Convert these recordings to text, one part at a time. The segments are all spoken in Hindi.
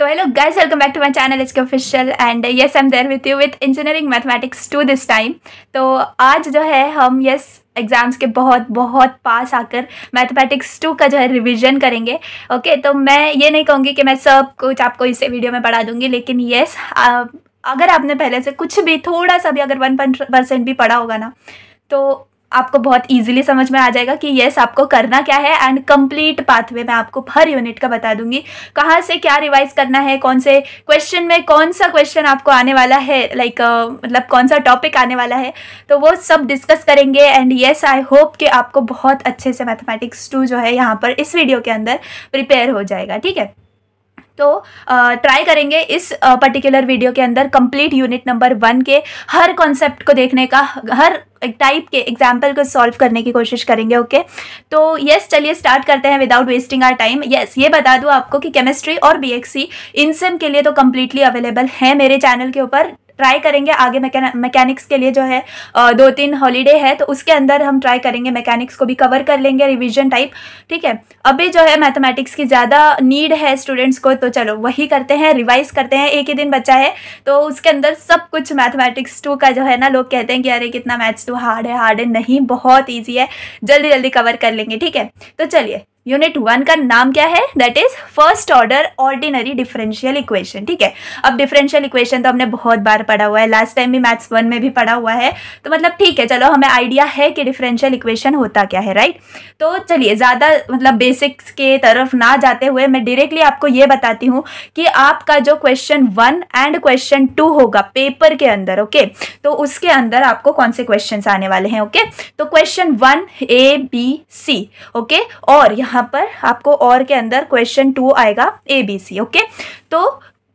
तो hello guys welcome back to my channel इसके के official and yes I am there with you with engineering mathematics two this time तो आज जो है हम यस yes, एग्ज़ाम्स के बहुत बहुत पास आकर मैथमेटिक्स टू का जो है रिवीजन करेंगे ओके okay, तो मैं ये नहीं कहूँगी कि मैं सब कुछ आपको इसे वीडियो में पढ़ा दूँगी लेकिन यस yes, uh, अगर आपने पहले से कुछ भी थोड़ा सा भी अगर वन परसेंट भी पढ़ा होगा ना तो आपको बहुत इजीली समझ में आ जाएगा कि येस आपको करना क्या है एंड कंप्लीट पाथवे मैं आपको हर यूनिट का बता दूंगी कहाँ से क्या रिवाइज करना है कौन से क्वेश्चन में कौन सा क्वेश्चन आपको आने वाला है लाइक like, uh, मतलब कौन सा टॉपिक आने वाला है तो वो सब डिस्कस करेंगे एंड येस आई होप कि आपको बहुत अच्छे से मैथमेटिक्स टू जो है यहाँ पर इस वीडियो के अंदर प्रिपेयर हो जाएगा ठीक है तो ट्राई करेंगे इस पर्टिकुलर वीडियो के अंदर कंप्लीट यूनिट नंबर वन के हर कॉन्सेप्ट को देखने का हर टाइप के एग्जाम्पल को सॉल्व करने की कोशिश करेंगे ओके okay? तो यस चलिए स्टार्ट करते हैं without wasting our time yes ये बता दूँ आपको कि केमिस्ट्री और बी इन सेम के लिए तो कम्प्लीटली अवेलेबल है मेरे चैनल के ऊपर ट्राई करेंगे आगे मैकेनिक्स के लिए जो है दो तीन हॉलीडे है तो उसके अंदर हम ट्राई करेंगे मैकेनिक्स को भी कवर कर लेंगे रिविजन टाइप ठीक है अभी जो है मैथमेटिक्स की ज़्यादा नीड है स्टूडेंट्स को तो चलो वही करते हैं रिवाइज करते हैं एक ही दिन बच्चा है तो उसके अंदर सब कुछ मैथमेटिक्स टू का जो है ना लोग कहते हैं कि अरे कितना मैथ्स टू हार्ड है हार्ड है नहीं बहुत ईजी है जल्दी जल्दी कवर कर लेंगे ठीक है तो चलिए यूनिट वन का नाम क्या है that is first order ordinary differential equation ठीक है अब डिफरेंशियल इक्वेशन तो हमने बहुत बार पढ़ा हुआ है लास्ट टाइम भी मैथ्स वन में भी पढ़ा हुआ है तो मतलब ठीक है चलो हमें आइडिया है कि डिफरेंशियल इक्वेशन होता क्या है राइट तो चलिए ज़्यादा मतलब बेसिक्स के तरफ ना जाते हुए मैं डायरेक्टली आपको ये बताती हूँ कि आपका जो question one and question two होगा पेपर के अंदर ओके okay? तो उसके अंदर आपको कौन से क्वेश्चन आने वाले हैं ओके okay? तो question one A B C okay और यहाँ यहाँ पर आपको और के अंदर क्वेश्चन टू आएगा ए बी सी ओके तो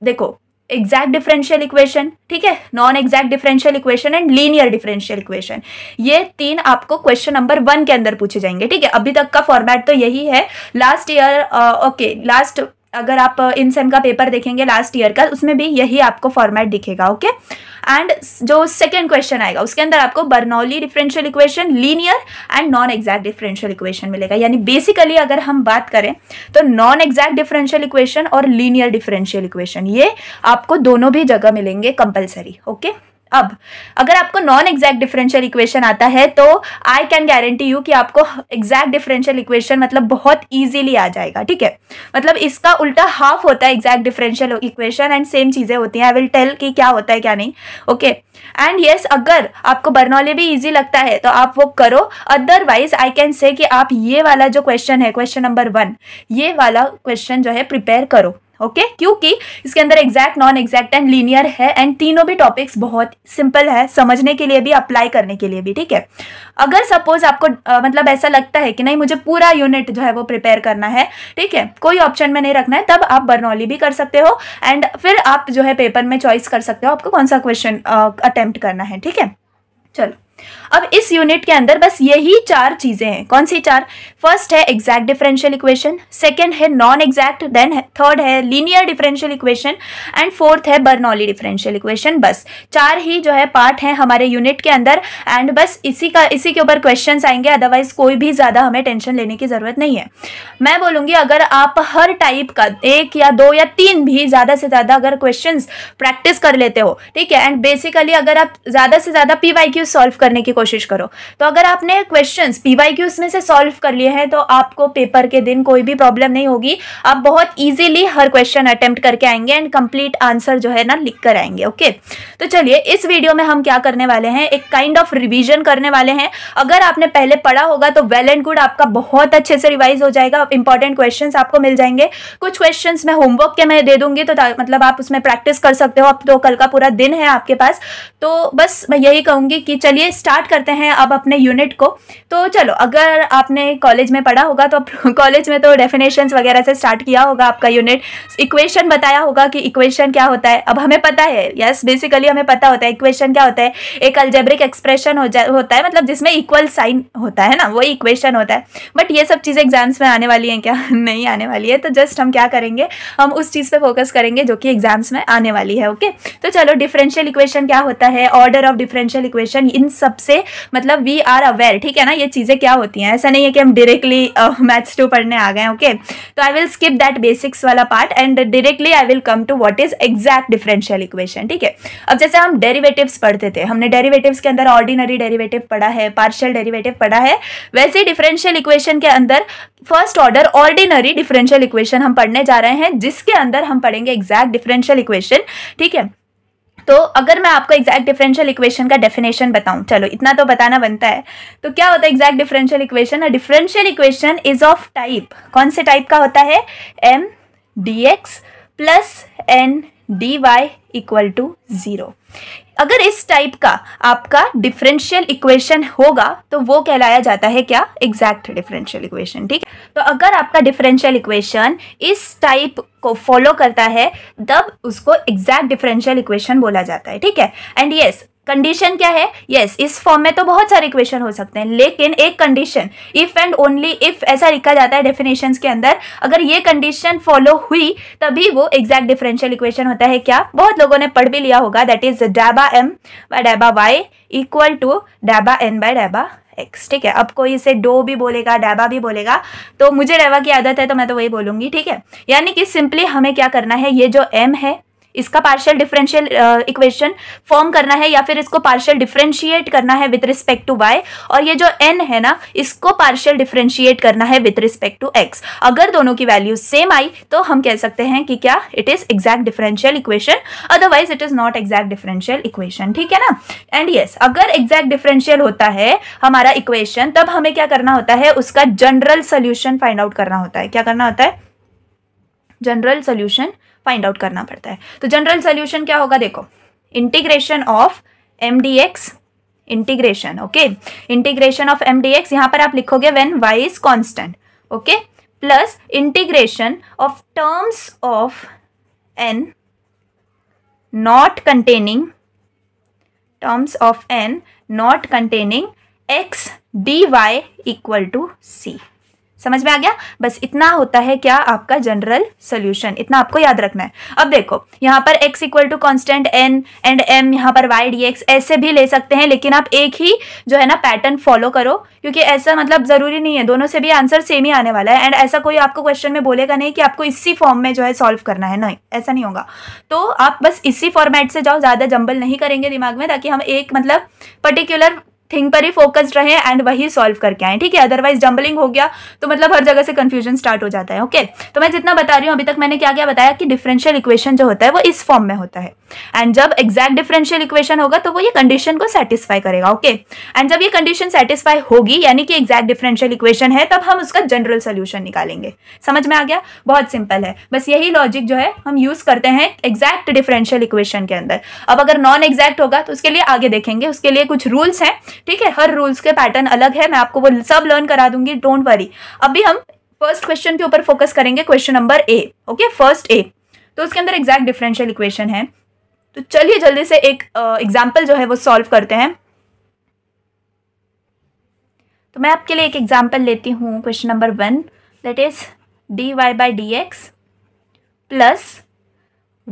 देखो एग्जैक्ट डिफरेंशियल इक्वेशन ठीक है non exact differential equation and linear differential equation ये तीन आपको क्वेश्चन नंबर वन के अंदर पूछे जाएंगे ठीक है अभी तक का फॉर्मेट तो यही है लास्ट ईयर ओके लास्ट अगर आप इन सेम का पेपर देखेंगे लास्ट ईयर का उसमें भी यही आपको फॉर्मेट दिखेगा ओके एंड जो सेकेंड क्वेश्चन आएगा उसके अंदर आपको Bernoulli differential equation linear and non exact differential equation मिलेगा यानी बेसिकली अगर हम बात करें तो नॉन एग्जैक्ट डिफरेंशियल इक्वेशन और लीनियर डिफरेंशियल इक्वेशन ये आपको दोनों भी जगह मिलेंगे कंपलसरी ओके अब अगर आपको नॉन एग्जैक्ट डिफरेंशियल इक्वेशन आता है तो आई कैन गारंटी यू कि आपको एग्जैक्ट डिफरेंशियल इक्वेशन मतलब बहुत ईजिली आ जाएगा ठीक है मतलब इसका उल्टा हाफ होता है exact differential equation and same चीज़ें होती हैं आई विल टेल कि क्या होता है क्या नहीं ओके एंड येस अगर आपको बर्नौली भी ईजी लगता है तो आप वो करो अदरवाइज आई कैन से कि आप ये वाला जो क्वेश्चन है क्वेश्चन नंबर वन ये वाला क्वेश्चन जो है प्रिपेयर करो ओके okay? क्योंकि इसके अंदर exact non exact and linear है एंड तीनों भी टॉपिक्स बहुत सिंपल है समझने के लिए भी अप्लाई करने के लिए भी ठीक है अगर सपोज आपको आ, मतलब ऐसा लगता है कि नहीं मुझे पूरा यूनिट जो है वो प्रिपेयर करना है ठीक है कोई ऑप्शन में नहीं रखना है तब आप बर्नौली भी कर सकते हो एंड फिर आप जो है पेपर में चॉइस कर सकते हो आपको कौन सा क्वेश्चन अटेम्प्ट करना है ठीक है चलो अब इस यूनिट के अंदर बस यही चार चीज़ें हैं कौन सी चार फर्स्ट है एग्जैक्ट डिफरेंशियल इक्वेशन सेकंड है नॉन एग्जैक्ट देन थर्ड है linear differential equation and fourth है बर्नौली डिफरेंशियल इक्वेशन बस चार ही जो है पार्ट हैं हमारे यूनिट के अंदर एंड बस इसी का इसी के ऊपर क्वेश्चन आएंगे अदरवाइज कोई भी ज़्यादा हमें टेंशन लेने की ज़रूरत नहीं है मैं बोलूंगी अगर आप हर टाइप का एक या दो या तीन भी ज़्यादा से ज़्यादा अगर क्वेश्चन प्रैक्टिस कर लेते हो ठीक है एंड बेसिकली अगर आप ज़्यादा से ज़्यादा पी क्यू सॉल्व करने की कोशिश करो तो अगर आपने क्वेश्चन पीवाई क्यू क्यूज से सॉल्व कर लिए हैं तो आपको पेपर के दिन कोई भी प्रॉब्लम नहीं होगी आप बहुत ईजिली हर क्वेश्चन अटेम्प्ट करके आएंगे एंड कंप्लीट आंसर जो है ना लिख कर आएंगे ओके तो चलिए इस वीडियो में हम क्या करने वाले हैं एक काइंड ऑफ रिविजन करने वाले हैं अगर आपने पहले पढ़ा होगा तो वेल एंड गुड आपका बहुत अच्छे से रिवाइज हो जाएगा इंपॉर्टेंट क्वेश्चन आपको मिल जाएंगे कुछ क्वेश्चन मैं होमवर्क के मैं दे दूंगी तो मतलब आप उसमें प्रैक्टिस कर सकते हो अब तो कल का पूरा दिन है आपके पास तो बस मैं यही कहूंगी कि चलिए स्टार्ट करते हैं अब अपने यूनिट को तो चलो अगर आपने कॉलेज में पढ़ा होगा तो कॉलेज में तो डेफिनेशंस वगैरह से स्टार्ट किया होगा आपका यूनिट इक्वेशन बताया होगा कि इक्वेशन क्या होता है अब हमें पता है यस बेसिकली हमें पता होता है इक्वेशन क्या होता है एक अल्जेब्रिक एक्सप्रेशन हो जा होता है मतलब जिसमें इक्वल साइन होता है ना वही इक्वेशन होता है बट ये सब चीज़ें एग्जाम्स में आने वाली हैं क्या नहीं आने वाली है तो जस्ट हम क्या करेंगे हम उस चीज़ पर फोकस करेंगे जो कि एग्जाम्स में आने वाली है ओके तो चलो डिफरेंशियल इक्वेशन क्या होता है ऑर्डर ऑफ डिफरेंशियल इक्वेशन इन सब सबसे मतलब वी आर अवेयर ठीक है ना ये चीज़ें क्या होती हैं ऐसा नहीं है कि हम डायरेक्टली मैथ्स टू पढ़ने आ गए ओके तो I will skip that basics वाला part and directly I will come to what is exact differential equation ठीक है अब जैसे हम डेरिवेटिव्स पढ़ते थे हमने डेरिवेटिव्स के अंदर ऑर्डिनरी डेरिवेटिव पढ़ा है पार्शियल डेरिवेटिव पढ़ा है वैसे डिफरेंशियल इक्वेशन के अंदर first order ordinary differential equation हम पढ़ने जा रहे हैं जिसके अंदर हम पढ़ेंगे एग्जैक्ट डिफरेंशियल इक्वेशन ठीक है तो अगर मैं आपको एग्जैक्ट डिफरेंशियल इक्वेशन का डेफिनेशन बताऊं चलो इतना तो बताना बनता है तो क्या होता है exact differential equation differential equation is of type कौन से टाइप का होता है M D x plus N D Y equal to zero अगर इस टाइप का आपका डिफरेंशियल इक्वेशन होगा तो वो कहलाया जाता है क्या एग्जैक्ट डिफरेंशियल इक्वेशन ठीक तो अगर आपका डिफरेंशियल इक्वेशन इस टाइप को फॉलो करता है तब उसको एग्जैक्ट डिफरेंशियल इक्वेशन बोला जाता है ठीक है एंड यस yes, कंडीशन क्या है यस yes, इस फॉर्म में तो बहुत सारे क्वेश्चन हो सकते हैं लेकिन एक condition if and only if ऐसा लिखा जाता है डेफिनेशन के अंदर अगर ये कंडीशन फॉलो हुई तभी वो एग्जैक्ट डिफरेंशियल इक्वेशन होता है क्या बहुत लोगों ने पढ़ भी लिया होगा दैट इज डैबा एम बाय डैबा वाई इक्वल टू डैबा एन बाय डैबा एक्स ठीक है अब कोई इसे डो भी बोलेगा डैबा भी बोलेगा तो मुझे डैबा की आदत है तो मैं तो वही बोलूंगी ठीक है यानी कि सिंपली हमें क्या करना है ये जो एम है इसका पार्शियल डिफरेंशियल इक्वेशन फॉर्म करना है या फिर इसको पार्शियल डिफरेंशिएट करना है विथ रिस्पेक्ट टू वाई और ये जो एन है ना इसको पार्शियल डिफरेंशिएट करना है विथ रिस्पेक्ट टू एक्स अगर दोनों की वैल्यू सेम आई तो हम कह सकते हैं कि क्या it is exact differential equation otherwise it is not exact differential equation ठीक है ना एंड येस yes, अगर एग्जैक्ट डिफरेंशियल होता है हमारा इक्वेशन तब हमें क्या करना होता है उसका जनरल सोल्यूशन फाइंड आउट करना होता है क्या करना होता है जनरल सोल्यूशन फाइंड आउट करना पड़ता है तो जनरल सोल्यूशन क्या होगा देखो integration of M D x integration okay integration of M D x यहां पर आप लिखोगे when y is constant okay plus integration of terms of N not containing terms of N not containing x D Y equal to सी समझ में आ गया बस इतना होता है क्या आपका जनरल सोल्यूशन इतना आपको याद रखना है अब देखो यहाँ पर x equal to constant N and M यहाँ पर y dx ऐसे भी ले सकते हैं लेकिन आप एक ही जो है ना पैटर्न फॉलो करो क्योंकि ऐसा मतलब जरूरी नहीं है दोनों से भी आंसर सेम ही आने वाला है एंड ऐसा कोई आपको क्वेश्चन में बोलेगा नहीं कि आपको इसी फॉर्म में जो है सॉल्व करना है नहीं ऐसा नहीं होगा तो आप बस इसी फॉर्मेट से जाओ ज़्यादा जंबल नहीं करेंगे दिमाग में ताकि हम एक मतलब पर्टिकुलर थिंग पर ही फोकस्ड रहे एंड वही सॉल्व करके आए ठीक है अदरवाइज डम्बलिंग हो गया तो मतलब हर जगह से कंफ्यूजन स्टार्ट हो जाता है ओके okay? तो मैं जितना बता रही हूँ अभी तक मैंने क्या क्या बताया कि डिफरेंशियल इक्वेशन जो होता है वो इस फॉर्म में होता है एंड जब एग्जैक्ट डिफरेंशियल इक्वेशन होगा तो वो ये कंडीशन को सेटिस्फाई करेगा ओके okay? एंड जब ये कंडीशन सेटिस्फाई होगी यानी कि एग्जैक्ट डिफरेंशियल इक्वेशन है तब हम उसका जनरल सोल्यूशन निकालेंगे समझ में आ गया बहुत सिंपल है बस यही लॉजिक जो है हम यूज करते हैं एग्जैक्ट डिफरेंशियल इक्वेशन के अंदर अब अगर नॉन एग्जैक्ट होगा तो उसके लिए आगे देखेंगे उसके लिए कुछ रूल्स हैं ठीक है हर रूल्स के पैटर्न अलग है मैं आपको वो सब लर्न करा दूंगी डोंट वरी अभी हम फर्स्ट क्वेश्चन के ऊपर फोकस करेंगे question number A okay first A तो उसके अंदर एग्जैक्ट डिफरेंशियल इक्वेशन है तो चलिए जल्दी से एक एग्जाम्पल uh, जो है वो सॉल्व करते हैं तो मैं आपके लिए एक एग्जाम्पल लेती हूँ question number one that is d Y by D x plus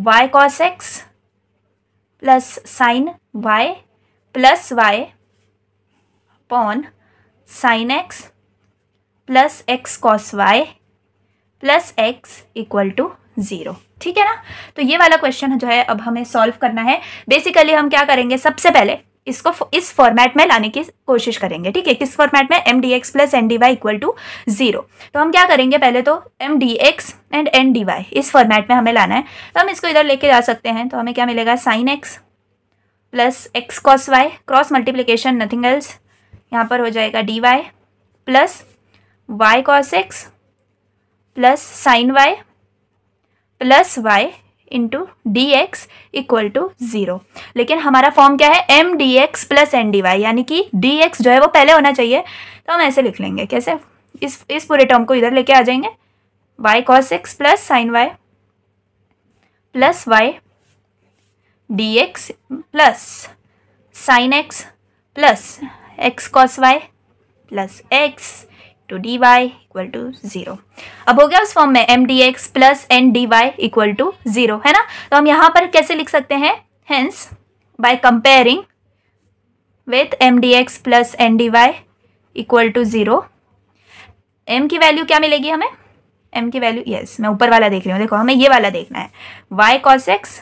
y cos x plus sine y plus y upon sine x plus x cos y plus x equal to zero ठीक है ना तो ये वाला क्वेश्चन जो है अब हमें सॉल्व करना है बेसिकली हम क्या करेंगे सबसे पहले इसको इस फॉर्मेट में लाने की कोशिश करेंगे ठीक है किस फॉर्मेट में M D x plus N D Y equal to zero तो हम क्या करेंगे पहले तो M D x and N D Y इस फॉर्मेट में हमें लाना है तो हम इसको इधर लेके जा सकते हैं तो हमें क्या मिलेगा sine x plus x cos y cross multiplication nothing else यहाँ पर हो जाएगा d y plus y cos x plus sine y plus y into D x equal to zero लेकिन हमारा फॉर्म क्या है M D x plus N D y यानी कि डी एक्स जो है वो पहले होना चाहिए तो हम ऐसे लिख लेंगे कैसे इस इस पूरे टर्म को इधर लेके आ जाएंगे y cos x plus sine y plus y D x plus sine x plus x cos y plus x to d Y equal to zero अब हो गया उस फॉर्म में M D x plus N D Y equal to zero है ना तो हम यहां पर कैसे लिख सकते हैं hence by comparing with M D x plus N D Y equal to zero M की वैल्यू क्या मिलेगी हमें एम की वैल्यू यस मैं ऊपर वाला देख रही हूँ देखो हमें ये वाला देखना है y cos x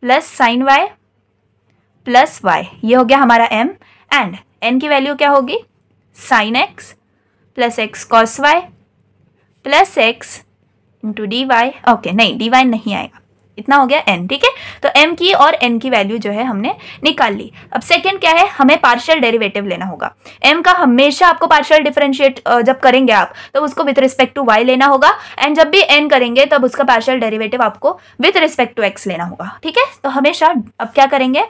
plus sine y plus y ये हो गया हमारा एम एंड एन की वैल्यू क्या होगी sine x plus x cos y plus x into d y okay नहीं डी वाई नहीं आएगा इतना हो गया एन ठीक है तो एम की और एन की वैल्यू जो है हमने निकाल ली अब सेकेंड क्या है हमें पार्शियल डेरिवेटिव लेना होगा एम का हमेशा आपको पार्शियल डिफरेंशिएट जब करेंगे आप तो उसको विथ रिस्पेक्ट टू वाई लेना होगा एंड जब भी एन करेंगे तब उसका पार्शियल डेरिवेटिव आपको विथ रिस्पेक्ट टू एक्स लेना होगा ठीक है तो हमेशा अब क्या करेंगे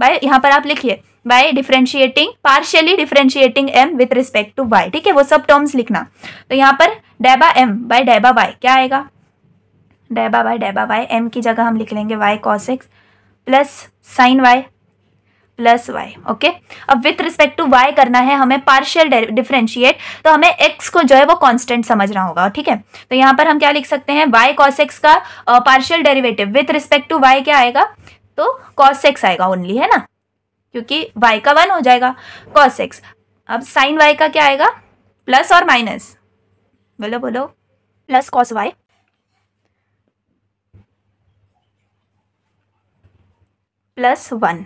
बाय यहाँ पर आप लिखिए by differentiating partially differentiating M with respect to y ठीक है वो सब टर्म्स लिखना तो यहाँ पर डेबा एम बाय डेबा वाई क्या आएगा डेबा बाय डेबा वाई एम की जगह हम लिख लेंगे y cos x plus sine y plus y okay अब विथ रिस्पेक्ट टू वाई करना है हमें पार्शियल डिफ्रेंशिएट तो हमें एक्स को जो है वो कांस्टेंट समझना होगा ठीक है तो यहाँ पर हम क्या लिख सकते हैं वाई कॉस एक्स का partial derivative with respect to y क्या आएगा तो कॉस एक्स आएगा ओनली है ना क्योंकि वाई का वन हो जाएगा कॉस एक्स अब साइन वाई का क्या आएगा प्लस और माइनस बोलो बोलो plus cos y plus one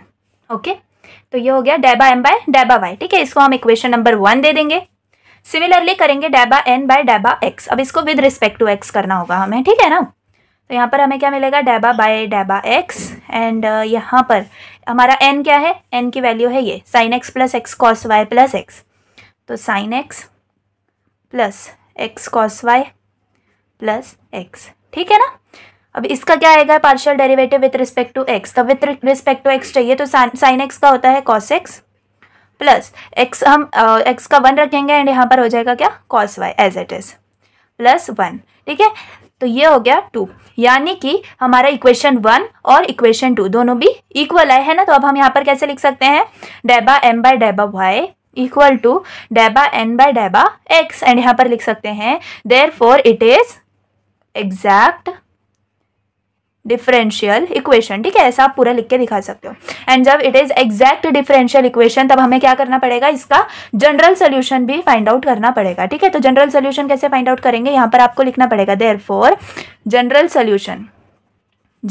okay तो ये हो गया डेबा एम बाय डेबा वाई ठीक है इसको हम इक्वेशन नंबर वन दे देंगे सिमिलरली करेंगे डेबा एन बाय डेबा एक्स अब इसको विद रिस्पेक्ट टू एक्स करना होगा हमें ठीक है ना तो यहाँ पर हमें क्या मिलेगा डेबा बाय डेबा एक्स एंड यहाँ पर हमारा एन क्या है एन की वैल्यू है ये sign x plus x cos y plus x तो sine x plus x cos y plus x ठीक है ना अब इसका क्या आएगा partial derivative with respect to x तो विथ रिस्पेक्ट टू एक्स चाहिए तो साइन एक्स का होता है कॉस एक्स प्लस एक्स हम एक्स का वन रखेंगे एंड यहाँ पर हो जाएगा क्या cos y as it is plus one ठीक है तो ये हो गया टू यानी कि हमारा इक्वेशन वन और इक्वेशन टू दोनों भी इक्वल आए है ना तो अब हम यहाँ पर कैसे लिख सकते हैं डेबा एम बाय डेबा वाई इक्वल टू डेबा एन बाय डेबा एक्स एंड यहाँ पर लिख सकते हैं therefore it is exact differential equation ठीक है ऐसा आप पूरा लिख के दिखा सकते हो एंड जब it is exact differential equation तब हमें क्या करना पड़ेगा इसका जनरल सोल्यूशन भी फाइंड आउट करना पड़ेगा ठीक है तो जनरल सोल्यूशन कैसे फाइंड आउट करेंगे यहां पर आपको लिखना पड़ेगा therefore general solution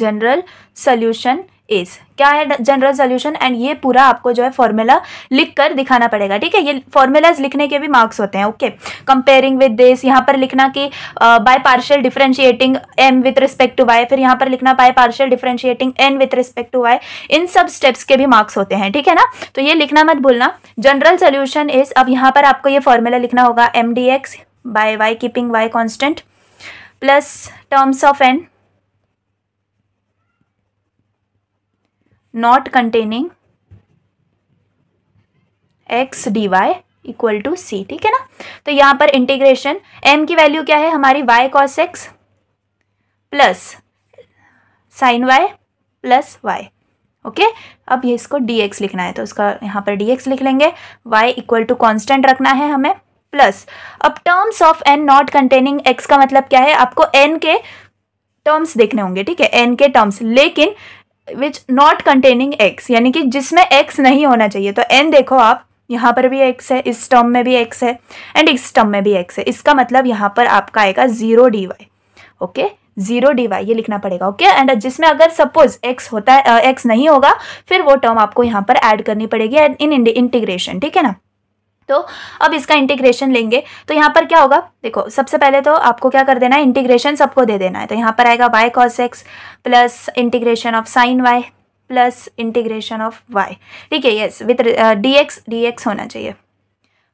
general solution is क्या है जनरल सोल्यूशन एंड ये पूरा आपको जो है फॉर्मूला लिख कर दिखाना पड़ेगा ठीक है ये फॉर्मूलाज लिखने के भी मार्क्स होते हैं ओके कंपेयरिंग विद दिस यहाँ पर लिखना कि by partial differentiating M with respect to y फिर यहाँ पर लिखना by partial differentiating N with respect to y इन सब स्टेप्स के भी मार्क्स होते हैं ठीक है ना तो ये लिखना मत भूलना जनरल सोल्यूशन इज अब यहाँ पर आपको ये फॉर्मूला लिखना होगा M D x by y keeping y constant plus terms of N not containing x D Y equal to सी ठीक है ना तो यहां पर इंटीग्रेशन एम की वैल्यू क्या है हमारी y cos x plus sine y plus y okay अब ये इसको डी एक्स लिखना है तो उसका यहां पर डी एक्स लिख लेंगे वाई इक्वल टू कॉन्स्टेंट रखना है हमें प्लस अब terms of N not containing x का मतलब क्या है आपको एन के टर्म्स देखने होंगे ठीक है एन के टर्म्स लेकिन विच नॉट कंटेनिंग एक्स यानी कि जिसमें एक्स नहीं होना चाहिए तो एन देखो आप यहाँ पर भी एक्स है इस टर्म में भी एक्स है एंड इस टर्म में भी एक्स है इसका मतलब यहाँ पर आपका आएगा zero d y okay zero d Y ये लिखना पड़ेगा ओके okay? एंड जिसमें अगर सपोज एक्स होता है एक्स नहीं होगा फिर वो टर्म आपको यहाँ पर ऐड करनी पड़ेगी इन इंटीग्रेशन ठीक है ना तो अब इसका इंटीग्रेशन लेंगे तो यहाँ पर क्या होगा देखो सबसे पहले तो आपको क्या कर देना है इंटीग्रेशन सबको दे देना है तो यहाँ पर आएगा y cos x plus integration of sine y plus integration of y ठीक है यस विथ डी एक्स होना चाहिए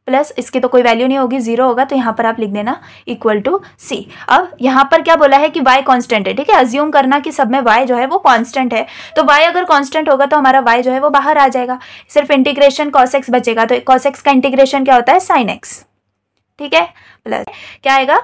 प्लस इसकी तो कोई वैल्यू नहीं होगी जीरो होगा तो यहाँ पर आप लिख देना इक्वल टू सी अब यहाँ पर क्या बोला है कि वाई कॉन्स्टेंट है ठीक है अज्यूम करना कि सब में वाई जो है वो कॉन्स्टेंट है तो वाई अगर कॉन्स्टेंट होगा तो हमारा वाई जो है वो बाहर आ जाएगा सिर्फ इंटीग्रेशन कॉसेक्स बचेगा तो कॉसेक्स का इंटीग्रेशन क्या होता है साइन एक्स ठीक है प्लस क्या आएगा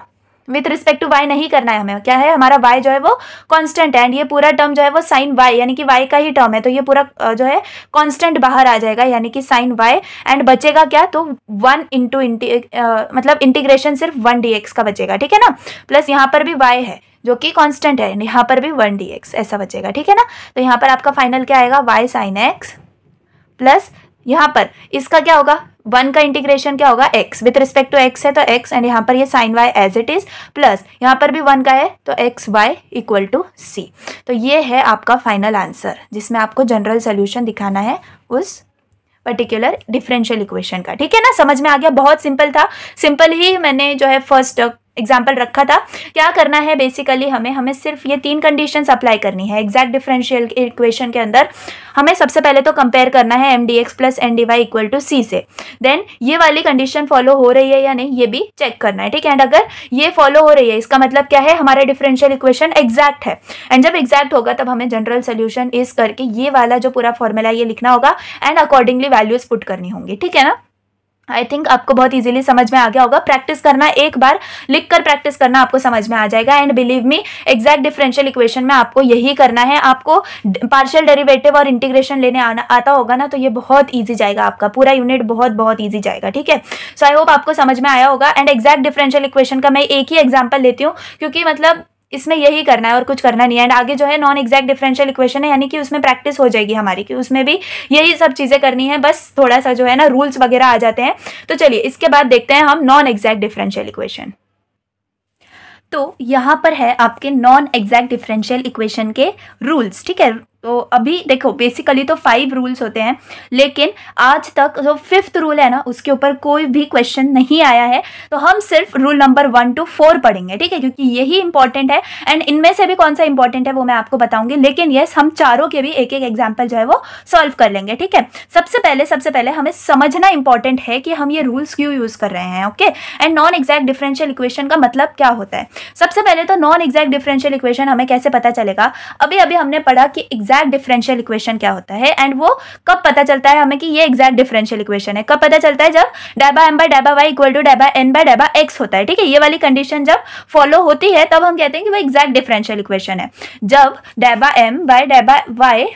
विथ रिस्पेक्ट टू वाई नहीं करना है हमें क्या है हमारा वाई जो है वो कॉन्स्टेंट है एंड ये पूरा टर्म जो है वो साइन वाई यानी कि वाई का ही टर्म है तो ये पूरा जो है कॉन्स्टेंट बाहर आ जाएगा यानी कि साइन वाई एंड बचेगा क्या तो वन इंटू मतलब इंटीग्रेशन सिर्फ वन डी का बचेगा ठीक है ना प्लस यहाँ पर भी वाई है जो कि कॉन्स्टेंट है यहाँ पर भी वन डी ऐसा बचेगा ठीक है ना तो यहाँ पर आपका फाइनल क्या आएगा वाई साइन एक्स प्लस यहाँ पर इसका क्या होगा वन का इंटीग्रेशन क्या होगा x with respect to x है तो एक्स एंड यहाँ पर ये sine y as it is plus यहाँ पर भी वन का है तो x y equal to C तो ये है आपका फाइनल आंसर जिसमें आपको जनरल सोल्यूशन दिखाना है उस पर्टिकुलर डिफरेंशियल इक्वेशन का ठीक है ना समझ में आ गया बहुत सिंपल था सिंपल ही मैंने जो है फर्स्ट एग्जाम्पल रखा था क्या करना है बेसिकली हमें हमें सिर्फ ये तीन कंडीशंस अप्लाई करनी है एग्जैक्ट डिफरेंशियल इक्वेशन के अंदर हमें सबसे पहले तो कंपेयर करना है M D x plus N D Y equal to C से देन ये वाली कंडीशन फॉलो हो रही है या नहीं ये भी चेक करना है ठीक है एंड अगर ये फॉलो हो रही है इसका मतलब क्या है हमारा डिफरेंशियल इक्वेशन एग्जैक्ट है एंड जब एग्जैक्ट होगा तब हमें जनरल सोल्यूशन इस करके ये वाला जो पूरा फॉर्मूला ये लिखना होगा एंड अकॉर्डिंगली वैल्यूज पुट करनी होंगी ठीक है ना आई थिंक आपको बहुत इजीली समझ में आ गया होगा प्रैक्टिस करना एक बार लिख कर प्रैक्टिस करना आपको समझ में आ जाएगा and believe me exact differential equation में आपको यही करना है आपको पार्शियल डेरिवेटिव और इंटीग्रेशन लेने आना आता होगा ना तो ये बहुत ईजी जाएगा आपका पूरा यूनिट बहुत बहुत ईजी जाएगा ठीक है सो आई होप आपको समझ में आया होगा एंड एग्जैक्ट डिफरेंशियल इक्वेशन का मैं एक ही एग्जाम्पल लेती हूँ क्योंकि मतलब इसमें यही करना है और कुछ करना नहीं है एंड आगे जो है नॉन एग्जैक्ट डिफरेंशियल इक्वेशन है यानी कि उसमें प्रैक्टिस हो जाएगी हमारी कि उसमें भी यही सब चीज़ें करनी है बस थोड़ा सा जो है ना रूल्स वगैरह आ जाते हैं तो चलिए इसके बाद देखते हैं हम नॉन एग्जैक्ट डिफरेंशियल इक्वेशन तो यहाँ पर है आपके नॉन एग्जैक्ट डिफरेंशियल इक्वेशन के रूल्स ठीक है तो अभी देखो बेसिकली तो फाइव रूल्स होते हैं लेकिन आज तक जो फिफ्थ रूल है ना उसके ऊपर कोई भी क्वेश्चन नहीं आया है तो हम सिर्फ rule number one two four पढ़ेंगे ठीक है क्योंकि यही इंपॉर्टेंट है एंड इनमें से भी कौन सा इंपॉर्टेंट है वो मैं आपको बताऊंगी लेकिन येस हम चारों के भी एक एक एग्जाम्पल जो है वो सॉल्व कर लेंगे ठीक है सबसे पहले सबसे पहले हमें समझना इंपॉर्टेंट है कि हम ये रूल्स क्यों यूज़ कर रहे हैं okay and non exact differential equation का मतलब क्या होता है सबसे पहले तो नॉन एग्जैक्ट डिफरेंशियल इक्वेशन हमें कैसे पता चलेगा अभी अभी हमने पढ़ा कि एग्जैक्ट एग्जैक्ट डिफरेंशियल इक्वेशन क्या होता है एंड वो कब पता चलता है हमें कि ये एग्जैक्ट डिफरेंशियल इक्वेशन है कब पता चलता है जब डाबा एम बाय डाबा वाई इक्वल टू डाबा एन बाय डाबा एक्स होता है ठीक है ये वाली कंडीशन जब फॉलो होती है तब हम कहते हैं कि वो एग्जैक्ट डिफरेंशियल इक्वेशन है जब डाबा एम बाय डाबा वाई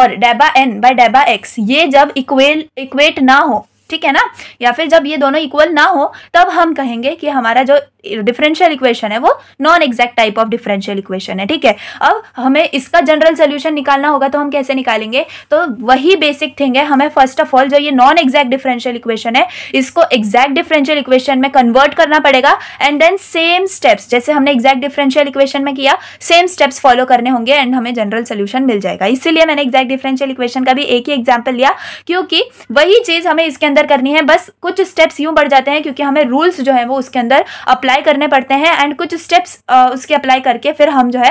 और डेबा एन बाय डेबा एक्स ये जब इक्वेल इक्वेट ना हो ठीक है ना या फिर जब ये दोनों इक्वल ना हो तब हम कहेंगे कि हमारा जो डिफरेंशियल इक्वेशन है वो non exact type of differential equation है ठीक है अब हमें इसका जनरल सोल्यूशन निकालना होगा तो हम कैसे निकालेंगे तो वही बेसिक थिंग है हमें फर्स्ट ऑफ ऑल जो ये नॉन एग्जैक्ट डिफरेंशियल इक्वेशन है इसको एग्जैक्ट डिफरेंशियल इक्वेशन में कन्वर्ट करना पड़ेगा एंड देन सेम स्टेप्स जैसे हमने एग्जैक्ट डिफरेंशियल इक्वेशन में किया सेम स्टेप्स फॉलो करने होंगे एंड हमें जनरल सोल्यूशन मिल जाएगा इसीलिए मैंने एग्जैक्ट डिफरेंशियल इक्वेशन का भी एक ही एग्जाम्पल लिया क्योंकि वही चीज हमें इसके अंदर करनी है बस कुछ स्टेप्स यूं बढ़ जाते हैं क्योंकि हमें रूल्स जो है वो उसके अंदर अप्लाई अप्लाई करने पड़ते हैं एंड कुछ स्टेप्स उसके अप्लाई करके फिर हम जो है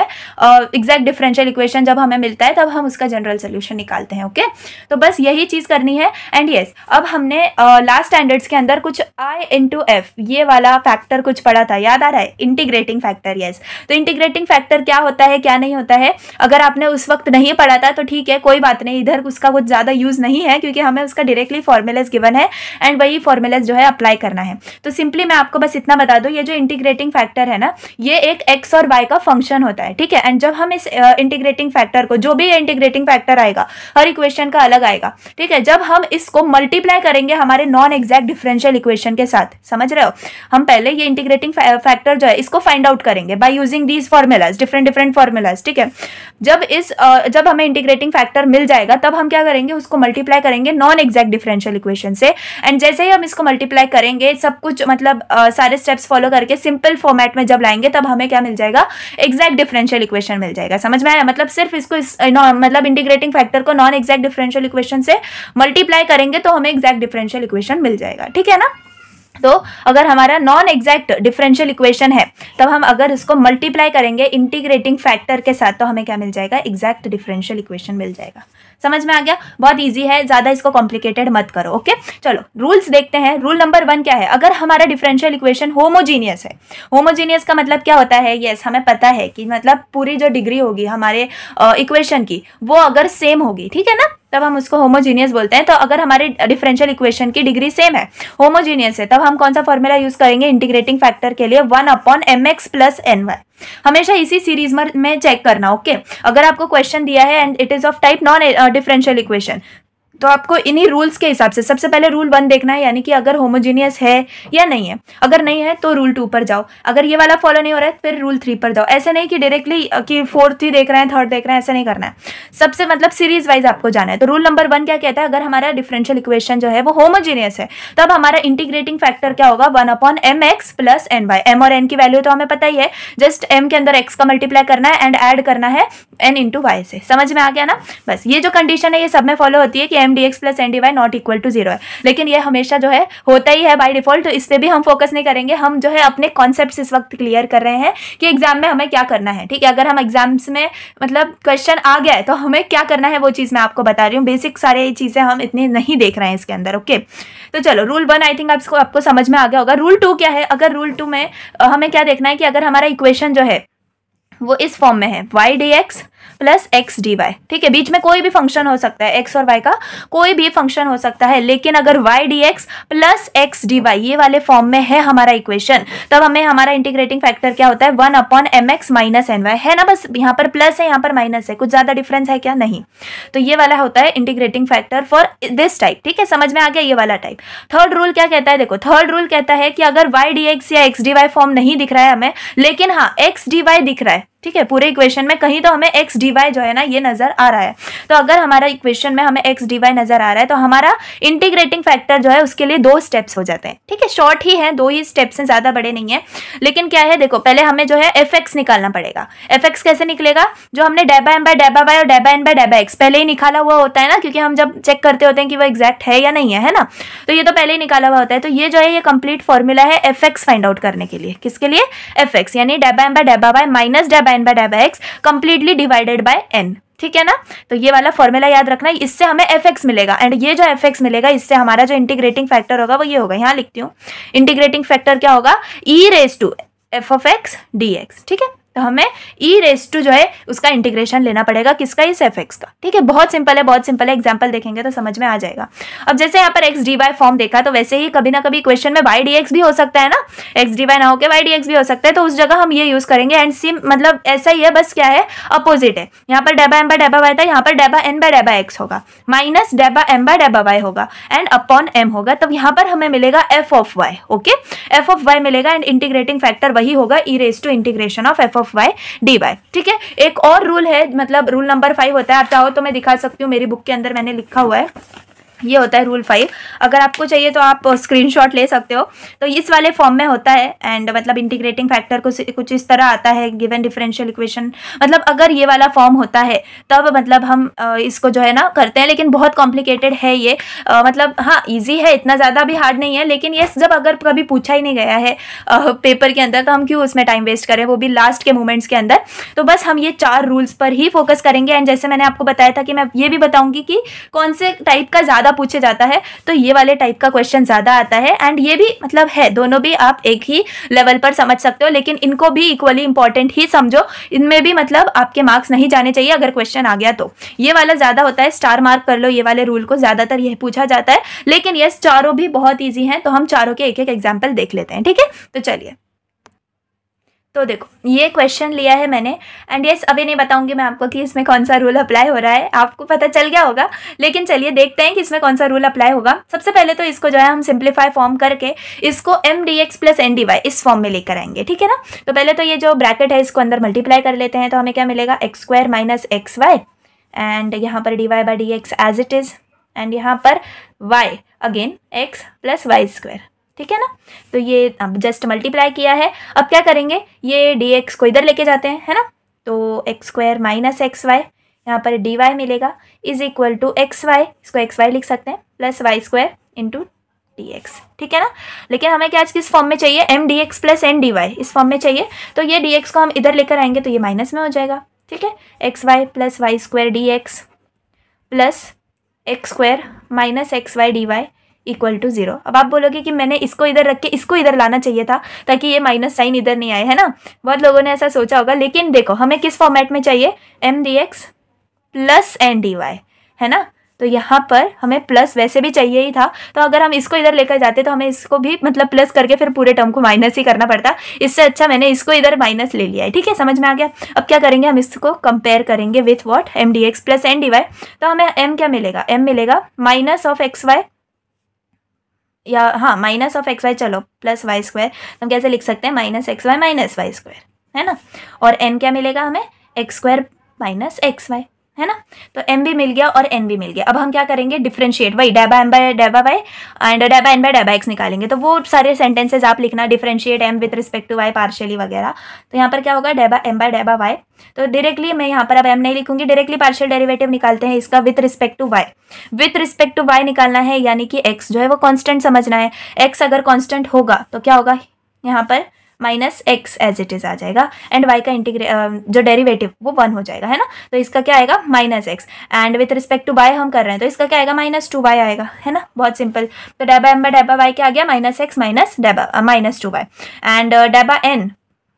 एग्जैक्ट डिफरेंशियल इक्वेशन जब हमें मिलता है तब हम उसका जनरल सोल्यूशन निकालते हैं ओके okay? तो बस यही चीज़ करनी है एंड येस yes, अब हमने लास्ट स्टैंडर्ड्स के अंदर कुछ आई इंटू एफ ये वाला फैक्टर कुछ पड़ा था याद आ रहा है इंटीग्रेटिंग फैक्टर येस तो इंटीग्रेटिंग फैक्टर क्या होता है क्या नहीं होता है अगर आपने उस वक्त नहीं पढ़ा था तो ठीक है कोई बात नहीं इधर उसका कुछ ज़्यादा यूज़ नहीं है क्योंकि हमें उसका डायरेक्टली फॉर्मूलाज गिवन है एंड वही फॉर्मूलाज जो है अप्लाई करना है तो सिंपली मैं आपको बस इतना बता दूँ ये जो इंटीग्रेटिंग फैक्टर है ना ये एक एक्स और वाई का फंक्शन होता है ठीक है एंड जब हम इस इंटीग्रेटिंग फैक्टर को जो भी इंटीग्रेटिंग फैक्टर आएगा हर इक्वेशन का अलग आएगा ठीक है जब हम इसको मल्टीप्लाई करेंगे हमारे नॉन एग्जैक्ट डिफरेंशियल इक्वेशन के साथ समझ रहे हो हम पहले ये इंटीग्रेटिंग फैक्टर जो है इसको फाइंड आउट करेंगे by using these formulas different different formulas ठीक है जब इस जब हमें इंटीग्रेटिंग फैक्टर मिल जाएगा तब हम क्या करेंगे उसको मल्टीप्लाई करेंगे नॉन एग्जैक्ट डिफरेंशियल इक्वेशन से एंड जैसे ही हम इसको मल्टीप्लाई करेंगे सब कुछ मतलब आ, सारे स्टेप्स फॉलो करके सिंपल फॉर्मेट में जब लाएंगे तब हमें क्या मिल जाएगा एग्जैक्ट डिफरेंशियल इक्वेशन मिल जाएगा समझ में आया मतलब सिर्फ इसको इस, मतलब इंटीग्रेटिंग फैक्टर को नॉन एग्जैक्ट डिफरेंशियल इक्वेशन से मल्टीप्लाई करेंगे तो हमें एग्जैक्ट डिफरेंशियल इक्वेशन मिल जाएगा ठीक है ना तो अगर हमारा नॉन एग्जैक्ट डिफरेंशियल इक्वेशन है तब हम अगर इसको मल्टीप्लाई करेंगे इंटीग्रेटिंग फैक्टर के साथ तो हमें क्या मिल जाएगा एग्जैक्ट डिफरेंशियल इक्वेशन मिल जाएगा समझ में आ गया बहुत ईजी है ज़्यादा इसको कॉम्प्लिकेटेड मत करो ओके चलो रूल्स देखते हैं रूल नंबर वन क्या है अगर हमारा डिफरेंशियल इक्वेशन होमोजीनियस है होमोजीनियस का मतलब क्या होता है येस yes, हमें पता है कि मतलब पूरी जो डिग्री होगी हमारे इक्वेशन uh, की वो अगर सेम होगी ठीक है ना तब हम उसको होमोजीनियस बोलते हैं तो अगर हमारे डिफरेंशियल इक्वेशन की डिग्री सेम है होमोजीनियस है तब हम कौन सा फॉर्मूला यूज करेंगे इंटीग्रेटिंग फैक्टर के लिए one upon M X plus N Y हमेशा इसी सीरीज में चेक करना ओके okay? अगर आपको क्वेश्चन दिया है and it is of type non differential equation तो आपको इन्हीं रूल्स के हिसाब से सबसे पहले रूल वन देखना है यानी कि अगर होमोजीनियस है या नहीं है अगर नहीं है तो रूल टू पर जाओ अगर ये वाला फॉलो नहीं हो रहा है फिर रूल थ्री पर जाओ ऐसे नहीं कि डायरेक्टली कि फोर्थ ही देख रहे हैं थर्ड देख रहे हैं ऐसा नहीं करना है सबसे मतलब सीरीज वाइज आपको जाना है तो रूल नंबर वन क्या कहता है अगर हमारा डिफरेंशियल इक्वेशन जो है वो होमोजीनियस है तब हमारा इंटीग्रेटिंग फैक्टर क्या होगा one upon M X plus N Y M और एन की वैल्यू तो हमें पता ही है जस्ट एम के अंदर एक्स का मल्टीप्लाई करना है एंड एड करना है एन इंटू वाई से समझ में आ गया ना बस ये जो कंडीशन है ये सब में फॉलो होती है कि M D x plus N D Y not equal to zero है लेकिन ये हमेशा जो है होता ही है बाई डिफॉल्ट तो इस पर भी हम फोकस नहीं करेंगे हम जो है अपने कॉन्सेप्ट इस वक्त क्लियर कर रहे हैं कि एग्जाम में हमें क्या करना है ठीक है अगर हम एग्जाम्स में मतलब क्वेश्चन आ गया है तो हमें क्या करना है वो चीज़ मैं आपको बता रही हूँ बेसिक सारे चीज़ें हम इतनी नहीं देख रहे हैं इसके अंदर ओके तो चलो रूल वन आई थिंक आपको आपको समझ में आ गया होगा रूल टू क्या है अगर रूल टू में हमें क्या देखना है कि अगर हमारा इक्वेशन जो है वो इस फॉर्म में है Y D x plus x D Y ठीक है बीच में कोई भी फंक्शन हो सकता है एक्स और वाई का कोई भी फंक्शन हो सकता है लेकिन अगर Y D x plus x D Y ये वाले फॉर्म में है हमारा इक्वेशन तब हमें हमारा इंटीग्रेटिंग फैक्टर क्या होता है one upon M x minus N Y है ना बस यहाँ पर प्लस है यहाँ पर माइनस है कुछ ज्यादा डिफरेंस है क्या नहीं तो ये वाला होता है integrating factor for this type ठीक है समझ में आ गया ये वाला टाइप थर्ड रूल क्या कहता है देखो थर्ड रूल कहता है कि अगर वाई डी एक्स या एक्स डी वाई फॉर्म नहीं दिख रहा है हमें लेकिन हाँ एक्स डी वाई दिख रहा है ठीक है पूरे इक्वेशन में कहीं तो हमें एक्स डी वाई जो है ना ये नज़र आ रहा है तो अगर हमारा इक्वेशन में हमें एक्स डी वाई नज़र आ रहा है तो हमारा इंटीग्रेटिंग फैक्टर जो है उसके लिए दो स्टेप्स हो जाते हैं ठीक है शॉर्ट ही है दो ही स्टेप्स हैं ज़्यादा बड़े नहीं है लेकिन क्या है देखो पहले हमें जो है एफ एक्स निकालना पड़ेगा एफ एक्स कैसे निकलेगा जो हमने डेबा एम बाई डेबा बाय और डेबा एन बाय डेबा एक्स पहले ही निकाला हुआ होता है ना क्योंकि हम जब चेक करते होते हैं कि वो एक्जैक्ट है या नहीं है है ना तो ये तो पहले ही निकाला हुआ होता है तो ये जो है ये कंप्लीट फॉर्मूला है एफ एक्स फाइंड आउट करने के लिए किसके लिए एफ एक्स यानी डेबा एम बाय डेबा बाय माइनस डेबा बाय एन बाय डाई by X completely divided by N ठीक है ना तो ये वाला फॉर्मूला याद रखना है इससे हमें एफ एक्स मिलेगा एंड ये जो एफ एक्स मिलेगा इससे हमारा जो इंटीग्रेटिंग फैक्टर होगा वो ये होगा यहाँ लिखती हूँ इंटीग्रेटिंग फैक्टर क्या होगा E raise to F of X D x ठीक है तो हमें ई रेस टू जो है उसका इंटीग्रेशन लेना पड़ेगा किसका इस एफ एक्स का ठीक है बहुत सिंपल है बहुत सिंपल है एग्जाम्पल देखेंगे तो समझ में आ जाएगा अब जैसे यहाँ पर एक्स डी वाई फॉर्म देखा तो वैसे ही कभी ना कभी क्वेश्चन में वाई डी एक्स भी हो सकता है ना एक्स डी वाई ना होकर वाई डी एक्स भी हो सकता है तो उस जगह हम ये यूज करेंगे एंड सिम मतलब ऐसा ही है बस क्या है अपोजिट है यहाँ पर डेबा एम बाय डेबा वाई था यहाँ पर डेबा एन बाय डेबा एक्स होगा माइनस डेबा एम बाय डेबा वाई होगा एंड अपॉन एम होगा तब यहाँ पर हमें मिलेगा F of Y okay F of Y मिलेगा एंड इंटीग्रेटिंग फैक्टर वही होगा E raise to integration of F of of Y D Y ठीक है एक और रूल है मतलब रूल नंबर फाइव होता है आप चाहो तो मैं दिखा सकती हूँ मेरी बुक के अंदर मैंने लिखा हुआ है ये होता है रूल फाइव अगर आपको चाहिए तो आप स्क्रीनशॉट uh, ले सकते हो तो इस वाले फॉर्म में होता है एंड मतलब इंटीग्रेटिंग फैक्टर कुछ कुछ इस तरह आता है गिवन डिफरेंशियल इक्वेशन मतलब अगर ये वाला फॉर्म होता है तब मतलब हम uh, इसको जो है ना करते हैं लेकिन बहुत कॉम्प्लिकेटेड है ये uh, मतलब हाँ ईजी है इतना ज़्यादा भी हार्ड नहीं है लेकिन ये जब अगर कभी पूछा ही नहीं गया है पेपर के अंदर तो हम क्यों उसमें टाइम वेस्ट करें वो भी लास्ट के मोमेंट्स के अंदर तो बस हम ये चार रूल्स पर ही फोकस करेंगे एंड जैसे मैंने आपको बताया था कि मैं ये भी बताऊँगी कि कौन से टाइप का ज़्यादा ज़्यादा पूछे जाता है तो ये वाले टाइप का क्वेश्चन ज़्यादा आता है एंड ये भी मतलब है दोनों भी आप एक ही लेवल पर समझ सकते हो लेकिन इनको भी इक्वली इंपॉर्टेंट ही समझो इनमें भी मतलब आपके मार्क्स नहीं जाने चाहिए अगर क्वेश्चन आ गया तो ये वाला ज़्यादा होता है स्टार मार्क कर लो ये वाले रूल को ज़्यादातर यह पूछा जाता है लेकिन यस चारों भी बहुत ईजी है तो हम चारों के एक एक एग्जाम्पल देख लेते हैं ठीक है तो चलिए तो देखो ये क्वेश्चन लिया है मैंने एंड यस अभी नहीं बताऊंगी मैं आपको कि इसमें कौन सा रूल अप्लाई हो रहा है आपको पता चल गया होगा लेकिन चलिए देखते हैं कि इसमें कौन सा रूल अप्लाई होगा सबसे पहले तो इसको जो है हम सिंप्लीफाई फॉर्म करके इसको M D x plus N D Y इस फॉर्म में लेकर आएंगे ठीक है ना तो पहले तो ये जो ब्रैकेट है इसको अंदर मल्टीप्लाई कर लेते हैं तो हमें क्या मिलेगा x square minus x Y and यहाँ पर D Y by D x as it is and यहाँ पर Y again X plus Y square ठीक है ना तो ये अब जस्ट मल्टीप्लाई किया है अब क्या करेंगे ये डी एक्स को इधर लेके जाते हैं है ना तो X square minus x Y यहाँ पर डी वाई मिलेगा is equal to x Y इसको एक्स वाई लिख सकते हैं plus Y square into D x ठीक है ना लेकिन हमें क्या आज किस फॉर्म में चाहिए M D x plus N D Y इस फॉर्म में चाहिए तो ये डी एक्स को हम इधर लेकर आएंगे तो ये माइनस में हो जाएगा ठीक है X Y plus Y square D x plus x square minus x Y D Y equal to zero अब आप बोलोगे कि मैंने इसको इधर रख के इसको इधर लाना चाहिए था ताकि ये माइनस साइन इधर नहीं आए है ना बहुत लोगों ने ऐसा सोचा होगा लेकिन देखो हमें किस फॉर्मेट में चाहिए M D x plus N D Y है ना तो यहाँ पर हमें प्लस वैसे भी चाहिए ही था तो अगर हम इसको इधर लेकर जाते तो हमें इसको भी मतलब प्लस करके फिर पूरे टर्म को माइनस ही करना पड़ता इससे अच्छा मैंने इसको इधर माइनस ले लिया है ठीक है समझ में आ गया अब क्या करेंगे हम इसको कंपेयर करेंगे with what M D x plus N D Y तो हमें एम क्या मिलेगा एम मिलेगा माइनस ऑफ एक्स वाई या हाँ माइनस ऑफ एक्स वाई चलो प्लस वाई स्क्वायर हम कैसे लिख सकते हैं minus x Y minus Y square है ना और एन क्या मिलेगा हमें X square minus x Y है ना तो एम भी मिल गया और एन भी मिल गया अब हम क्या करेंगे डिफ्रेंशिएट वही डेबा एम बाई डेबा वाई एंड डेबा एन बाय डेबा एक्स निकालेंगे तो वो सारे सेंटेंसेज आप लिखना differentiate M with respect to Y partially वगैरह तो यहाँ पर क्या होगा डेबा एम बाय डेबा वाई तो डायरेक्टली मैं यहाँ पर अब एम नहीं लिखूंगी डायरेक्टली पार्शियल डेरिवेटिव निकालते हैं इसका with respect to Y with respect to Y निकालना है यानी कि एक्स जो है वो कॉन्स्टेंट समझना है एक्स अगर कॉन्स्टेंट होगा तो क्या होगा यहाँ पर minus X as it is आ जाएगा एंड वाई का इंटीग्रे जो डेरिवेटिव वो वन हो जाएगा है ना तो इसका क्या आएगा minus X and with respect to Y हम कर रहे हैं तो इसका क्या आएगा माइनस टू वाई आएगा है ना बहुत सिंपल तो डेबा एम बाई डेबा वाई क्या आ गया माइनस एक्स माइनस डेबा माइनस टू वाई एंड डेबा एन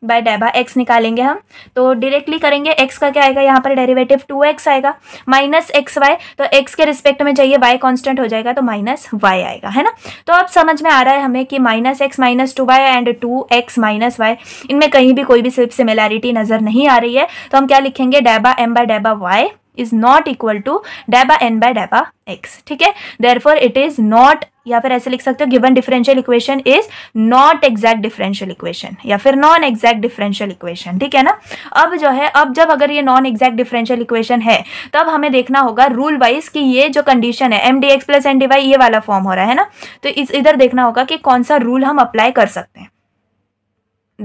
बाय डेबा एक्स निकालेंगे हम तो डायरेक्टली करेंगे एक्स का क्या आएगा यहाँ पर डेरिवेटिव टू एक्स आएगा माइनस एक्स वाई तो एक्स के रिस्पेक्ट में चाहिए वाई कांस्टेंट हो जाएगा तो माइनस वाई आएगा है ना तो अब समझ में आ रहा है हमें कि minus X minus two Y and two X minus Y इनमें कहीं भी कोई भी सिर्फ सिमिलैरिटी नज़र नहीं आ रही है तो हम क्या लिखेंगे डेबा एम बाय डेबा Y is not equal to डेबा एन बाय डेबा एक्स ठीक है फॉर इट इज नॉट या फिर ऐसे लिख सकते हो given differential equation is not exact differential equation या फिर नॉन एग्जैक्ट डिफरेंशियल इक्वेशन ठीक है ना अब जो है अब जब अगर ये नॉन एग्जैक्ट डिफरेंशियल इक्वेशन है तब हमें देखना होगा रूल वाइज कि ये जो कंडीशन है M D x plus N D Y ये वाला फॉर्म हो रहा है ना तो इस इधर देखना होगा कि कौन सा रूल हम अप्लाई कर सकते हैं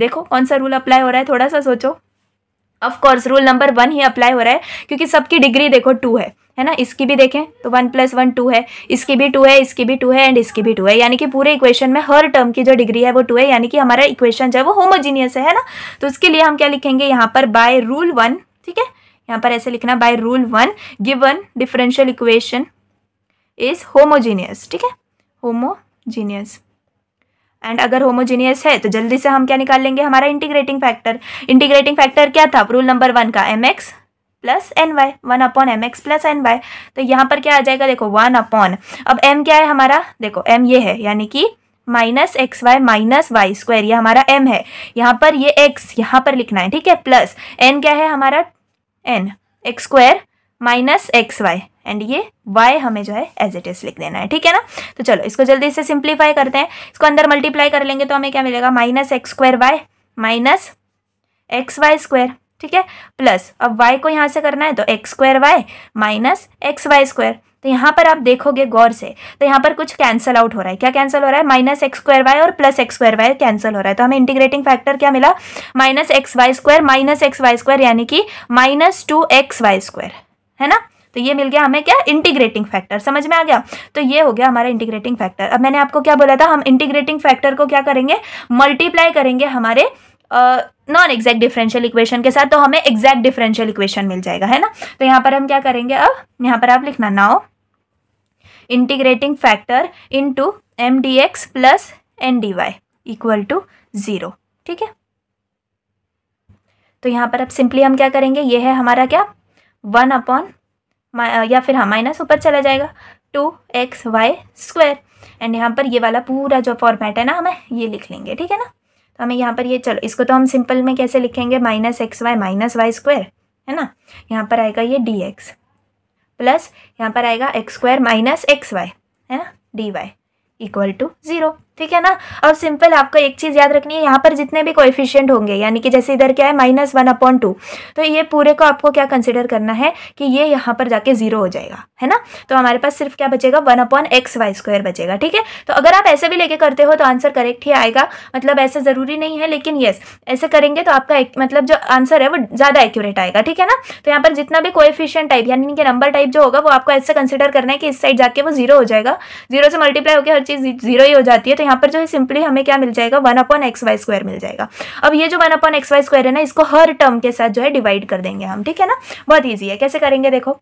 देखो कौन सा रूल अप्लाई हो रहा है थोड़ा सा सोचो ऑफकोर्स रूल नंबर वन ही अप्लाई हो रहा है क्योंकि सबकी डिग्री देखो टू है है ना इसकी भी देखें तो वन प्लस वन टू है इसकी भी टू है इसकी भी टू है एंड इसकी भी टू है यानी कि पूरे इक्वेशन में हर टर्म की जो डिग्री है वो टू है यानी कि हमारा इक्वेशन जो है वो होमोजीनियस है, है ना तो उसके लिए हम क्या लिखेंगे यहाँ पर बाय रूल वन ठीक है यहाँ पर ऐसे लिखना by rule one given differential equation is homogeneous ठीक है होमोजीनियस एंड अगर होमोजीनियस है तो जल्दी से हम क्या निकाल लेंगे हमारा इंटीग्रेटिंग फैक्टर इंटीग्रेटिंग फैक्टर क्या था रूल नंबर वन का M X plus N Y one upon M X plus N Y तो यहाँ पर क्या आ जाएगा देखो वन अपॉन अब एम क्या है हमारा देखो एम ये है यानी कि minus x Y minus Y square ये हमारा एम है यहाँ पर ये एक्स यहाँ पर लिखना है ठीक है प्लस एन क्या है हमारा N X square minus x Y and ये वाई हमें जो है एज इट इज़ लिख देना है ठीक है ना तो चलो इसको जल्दी से सिंप्लीफाई करते हैं इसको अंदर मल्टीप्लाई कर लेंगे तो हमें क्या मिलेगा minus x square Y minus x Y square ठीक है प्लस अब वाई को यहाँ से करना है तो X square Y minus x Y square तो यहाँ पर आप देखोगे गौर से तो यहाँ पर कुछ कैंसल आउट हो रहा है क्या कैंसिल हो रहा है माइनस एक्स स्क्वायर वाई और plus x square Y cancel हो रहा है तो हमें इंटीग्रेटिंग फैक्टर क्या मिला minus x Y square minus x Y square यानी कि minus two x Y square है ना तो ये मिल गया हमें क्या इंटीग्रेटिंग फैक्टर समझ में आ गया तो ये हो गया हमारा इंटीग्रेटिंग फैक्टर अब मैंने आपको क्या बोला था हम इंटीग्रेटिंग फैक्टर को क्या करेंगे मल्टीप्लाई करेंगे हमारे नॉन एग्जैक्ट डिफरेंशियल इक्वेशन के साथ तो हमें एग्जैक्ट डिफरेंशियल इक्वेशन मिल जाएगा है ना तो यहाँ पर हम क्या करेंगे अब यहाँ पर आप लिखना now integrating factor into M D x plus N D Y equal to zero ठीक है तो यहाँ पर अब सिंपली हम क्या करेंगे ये है हमारा क्या वन अपॉन या फिर हाँ माइनस ऊपर चला जाएगा two x Y square and यहाँ पर ये वाला पूरा जो फॉर्मेट है ना हमें ये लिख लेंगे ठीक है ना तो हमें यहाँ पर ये चलो इसको तो हम सिंपल में कैसे लिखेंगे minus x Y minus Y square है ना यहाँ पर आएगा ये डी एक्स प्लस यहाँ पर आएगा X square minus x Y है ना D Y equal to zero ठीक है ना अब सिंपल आपको एक चीज़ याद रखनी है यहाँ पर जितने भी कोएफिशिएंट होंगे यानी कि जैसे इधर क्या है माइनस वन अपॉन टू तो ये पूरे को आपको क्या कंसिडर करना है कि ये यहाँ पर जाके जीरो हो जाएगा है ना तो हमारे पास सिर्फ क्या बचेगा one upon x Y square बचेगा ठीक है तो अगर आप ऐसे भी लेके करते हो तो आंसर करेक्ट ही आएगा मतलब ऐसे ज़रूरी नहीं है लेकिन येस ऐसे करेंगे तो आपका एक, मतलब जो आंसर है वो ज़्यादा एक्यूरेट आएगा ठीक है ना तो यहाँ पर जितना भी कोएफिशिएंट टाइप यानी कि नंबर टाइप जो होगा वो आपको ऐसे कंसिडर करना है कि इस साइड जाके वो जीरो हो जाएगा जीरो से मल्टीप्लाई होकर हर चीज़ जीरो ही हो जाती है तो तो यहाँ पर जो है सिंपली हमें क्या मिल जाएगा one upon x Y square मिल जाएगा अब ये जो one upon x Y square है ना इसको हर टर्म के साथ जो है डिवाइड कर देंगे हम ठीक है ना बहुत ईजी है कैसे करेंगे देखो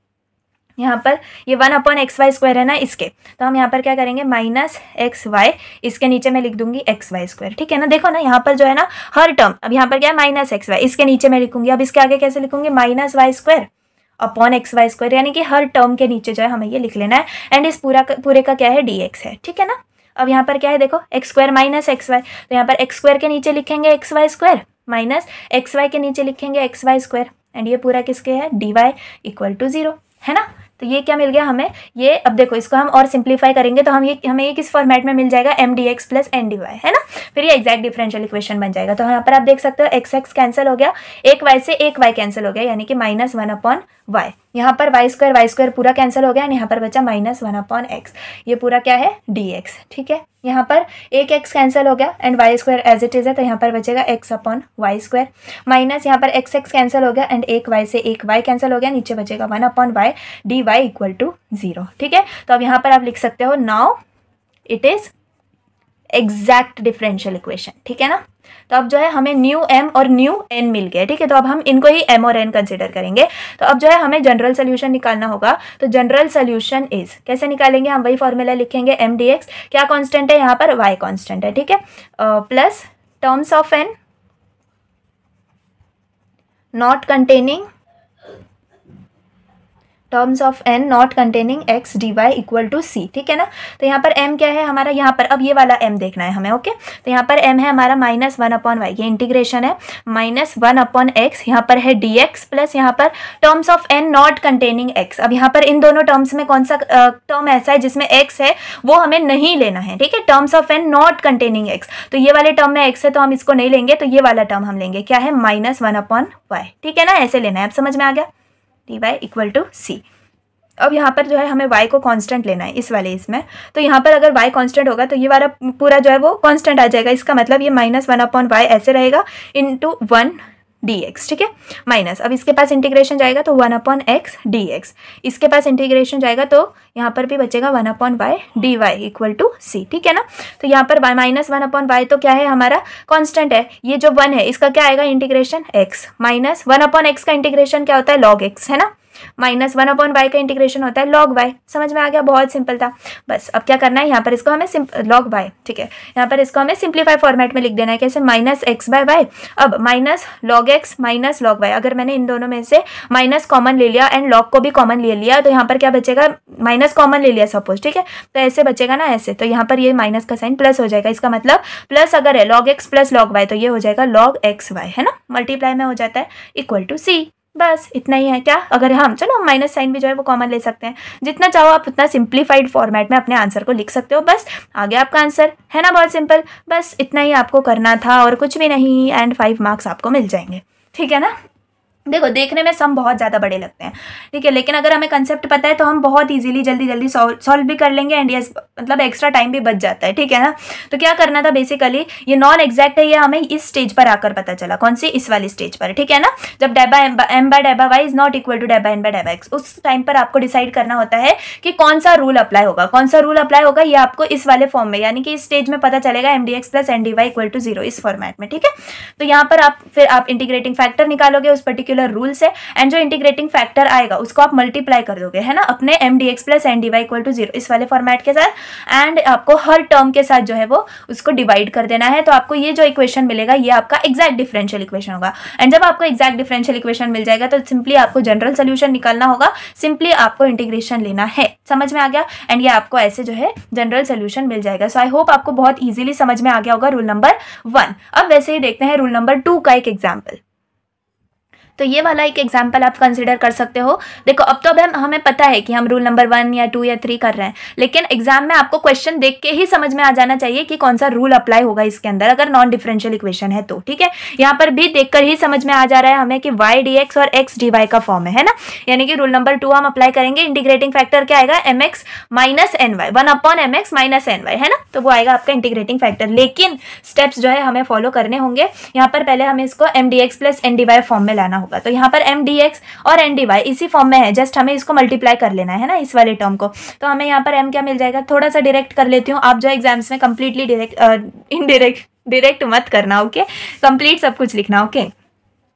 यहाँ पर ये one upon x Y square है ना इसके तो हम यहाँ पर क्या करेंगे माइनस एक्स वाई इसके नीचे मैं लिख दूंगी एक्स वाई स्क्वायर ठीक है ना देखो ना यहाँ पर जो है ना हर टर्म अब यहाँ पर क्या है माइनस एक्स वाई इसके नीचे मैं लिखूंगी अब इसके आगे कैसे लिखूंगी minus Y square upon x Y square यानी कि हर टर्म के नीचे जो है हमें ये लिख लेना है एंड इस पूरा पूरे का क्या है डी एक्स है ठीक है ना अब यहाँ पर क्या है देखो x square minus x Y तो यहाँ पर एक्स स्क्वायर के नीचे लिखेंगे x Y square minus x y के नीचे लिखेंगे एक्स वाई स्क्वायर एंड ये पूरा किसके है d Y equal to zero है ना तो ये क्या मिल गया हमें ये अब देखो इसको हम और सिंप्लीफाई करेंगे तो हम ये हमें ये किस फॉर्मेट में मिल जाएगा m D x plus N D Y है ना फिर ये एक्जैक्ट डिफरेंशियल इक्वेशन बन जाएगा तो यहाँ पर आप देख सकते हो एक्स एक्स कैंसिल हो गया एक वाई से एक वाई कैंसिल हो गया यानी कि माइनस वन अपॉन वाई यहाँ पर वाई स्क्वायर वाई स्क्वायर पूरा कैंसिल हो गया एंड यहाँ पर बचा माइनस वन अपॉन एक्स ये पूरा क्या है डी एक्स ठीक है यहाँ पर एक एक्स कैंसिल हो गया and y square as it is है तो यहाँ पर बचेगा x upon y square minus यहाँ पर एक्स एक्स कैंसिल हो गया एंड एक वाई से एक वाई कैंसिल हो गया नीचे बचेगा one upon y D Y equal to zero ठीक है तो अब यहाँ पर आप लिख सकते हो now it is exact differential equation ठीक है ना तो अब जो है हमें न्यू एम और न्यू एन मिल गया ठीक है तो अब हम इनको ही एम और एन कंसिडर करेंगे तो अब जो है हमें जनरल सोल्यूशन निकालना होगा तो जनरल सोल्यूशन इज कैसे निकालेंगे हम वही फॉर्मूला लिखेंगे एम डी एक्स क्या कॉन्स्टेंट है यहाँ पर वाई कॉन्स्टेंट है ठीक है plus terms of N not containing terms of N not containing x D Y equal to सी ठीक है ना तो यहाँ पर एम क्या है हमारा यहाँ पर अब ये वाला एम देखना है हमें ओके तो यहाँ पर एम है हमारा माइनस वन अपॉन वाई ये इंटीग्रेशन है माइनस वन अपॉन एक्स यहाँ पर है डी एक्स प्लस यहाँ पर terms of N not containing x अब यहाँ पर इन दोनों टर्म्स में कौन सा टर्म ऐसा है जिसमें एक्स है वो हमें नहीं लेना है ठीक है terms of N not containing x तो ये वाले टर्म में एक्स है तो हम इसको नहीं लेंगे तो ये वाला टर्म हम लेंगे क्या है माइनस वन अपॉन वाई ठीक है ना ऐसे लेना है आप समझ में आ गया पी वाई इक्वल टू सी अब यहाँ पर जो है हमें y को कांस्टेंट लेना है इस वाले इसमें तो यहाँ पर अगर y कांस्टेंट होगा तो ये वाला पूरा जो है वो कांस्टेंट आ जाएगा इसका मतलब ये माइनस वन अपॉन वाई ऐसे रहेगा इंटू वन डी एक्स ठीक है माइनस अब इसके पास इंटीग्रेशन जाएगा तो one upon x D x इसके पास इंटीग्रेशन जाएगा तो यहाँ पर भी बचेगा one upon y D Y equal to सी ठीक है ना तो यहाँ पर माइनस वन अपॉन वाई तो क्या है हमारा कॉन्स्टेंट है ये जो वन है इसका क्या आएगा integration x minus one upon x का इंटीग्रेशन क्या होता है लॉग एक्स है ना माइनस वन अपॉन वाई का इंटीग्रेशन होता है लॉग वाई समझ में आ गया बहुत सिंपल था बस अब क्या करना है यहाँ पर इसको हमें लॉग वाई ठीक है यहाँ पर इसको हमें सिंप्लीफाई फॉर्मेट में लिख देना है कैसे माइनस एक्स बाय वाई अब minus log x minus log y अगर मैंने इन दोनों में से माइनस कॉमन ले लिया एंड लॉग को भी कॉमन ले लिया तो यहाँ पर क्या बचेगा माइनस कॉमन ले लिया सपोज ठीक है तो ऐसे बचेगा ना ऐसे तो यहाँ पर ये माइनस का साइन प्लस हो जाएगा इसका मतलब प्लस अगर है log x plus log y तो ये हो जाएगा लॉग एक्स वाई है ना मल्टीप्लाई में हो जाता है इक्वल टू सी बस इतना ही है क्या अगर हम चलो हम माइनस साइन भी जो है वो कॉमन ले सकते हैं जितना चाहो आप उतना सिंप्लीफाइड फॉर्मेट में अपने आंसर को लिख सकते हो बस आ गया आपका आंसर है ना बहुत सिंपल बस इतना ही आपको करना था और कुछ भी नहीं एंड फाइव मार्क्स आपको मिल जाएंगे ठीक है ना देखो देखने में सम बहुत ज़्यादा बड़े लगते हैं ठीक है लेकिन अगर हमें कंसेप्ट पता है तो हम बहुत इजीली जल्दी जल्दी सॉल्व भी कर लेंगे एंड यस मतलब एक्स्ट्रा टाइम भी बच जाता है ठीक है ना तो क्या करना था बेसिकली ये नॉन एग्जैक्ट है ये हमें इस स्टेज पर आकर पता चला कौन सी इस वाली स्टेज पर ठीक है ना जब डेबा एम बाय डेबा Y is not equal to डेबा एन बाय डेबा एक्स उस टाइम पर आपको डिसाइड करना होता है कि कौन सा रूल अप्लाई होगा कौन सा रूल अप्लाई होगा ये आपको इस वाले फॉर्म में यानी कि इस स्टेज में पता चलेगा m D x plus N D Y equal to zero इस फॉर्मेट में ठीक है तो यहाँ पर आप फिर आप इंटीग्रेटिंग फैक्टर निकालोगे उस पर्टिकुलर पर्टिकुलर रूल्स है एंड जो इंटीग्रेटिंग फैक्टर आएगा उसको आप मल्टीप्लाई कर दोगे है ना अपने m D x plus N D Y equal to zero इस वाले फॉर्मेट के साथ एंड आपको हर टर्म के साथ जो है वो उसको डिवाइड कर देना है तो आपको ये जो इक्वेशन मिलेगा ये आपका एग्जैक्ट डिफरेंशियल इक्वेशन होगा एंड जब आपको एक्जैक्ट डिफरेंशियल इक्वेशन मिल जाएगा तो सिंपली आपको जनरल सोल्यूशन निकालना होगा सिंपली आपको इंटीग्रेशन लेना है समझ में आ गया एंड ये आपको ऐसे जो है जनरल सोल्यूशन मिल जाएगा सो आई होप आपको बहुत ईजिली समझ में आ गया होगा रूल नंबर वन अब वैसे ही देखते हैं रूल नंबर टू का एक एग्जाम्पल तो ये वाला एक एग्जाम्पल आप कंसिडर कर सकते हो देखो अब तो अब हम हमें पता है कि हम रूल नंबर वन या टू या थ्री कर रहे हैं लेकिन एग्जाम में आपको क्वेश्चन देख के ही समझ में आ जाना चाहिए कि कौन सा रूल अप्लाई होगा इसके अंदर अगर नॉन डिफरेंशियल इक्वेशन है तो ठीक है यहाँ पर भी देखकर ही समझ में आ जा रहा है हमें कि वाई डी एक्स और एक्स डी वाई का फॉर्म है ना यानी कि रूल नंबर टू हम अप्लाई करेंगे इंटीग्रेटिंग फैक्टर क्या आएगा m x minus N Y one upon M x minus N Y है ना तो वो आएगा आपका इंटीग्रेटिंग फैक्टर लेकिन स्टेप्स जो है हमें फॉलो करने होंगे यहाँ पर पहले हमें इसको M D x plus N D Y form में लाना होगा तो यहाँ पर एम डी एक्स और एन डी वाई इसी फॉर्म में है जस्ट हमें इसको मल्टीप्लाई कर लेना है ना इस वाले टर्म को तो हमें यहाँ पर एम क्या मिल जाएगा थोड़ा सा डायरेक्ट कर लेती हूँ आप जो एग्जाम्स में कंप्लीटली डायरेक्ट इनडायरेक्ट डायरेक्ट मत करना ओके कंप्लीट सब कुछ लिखना ओके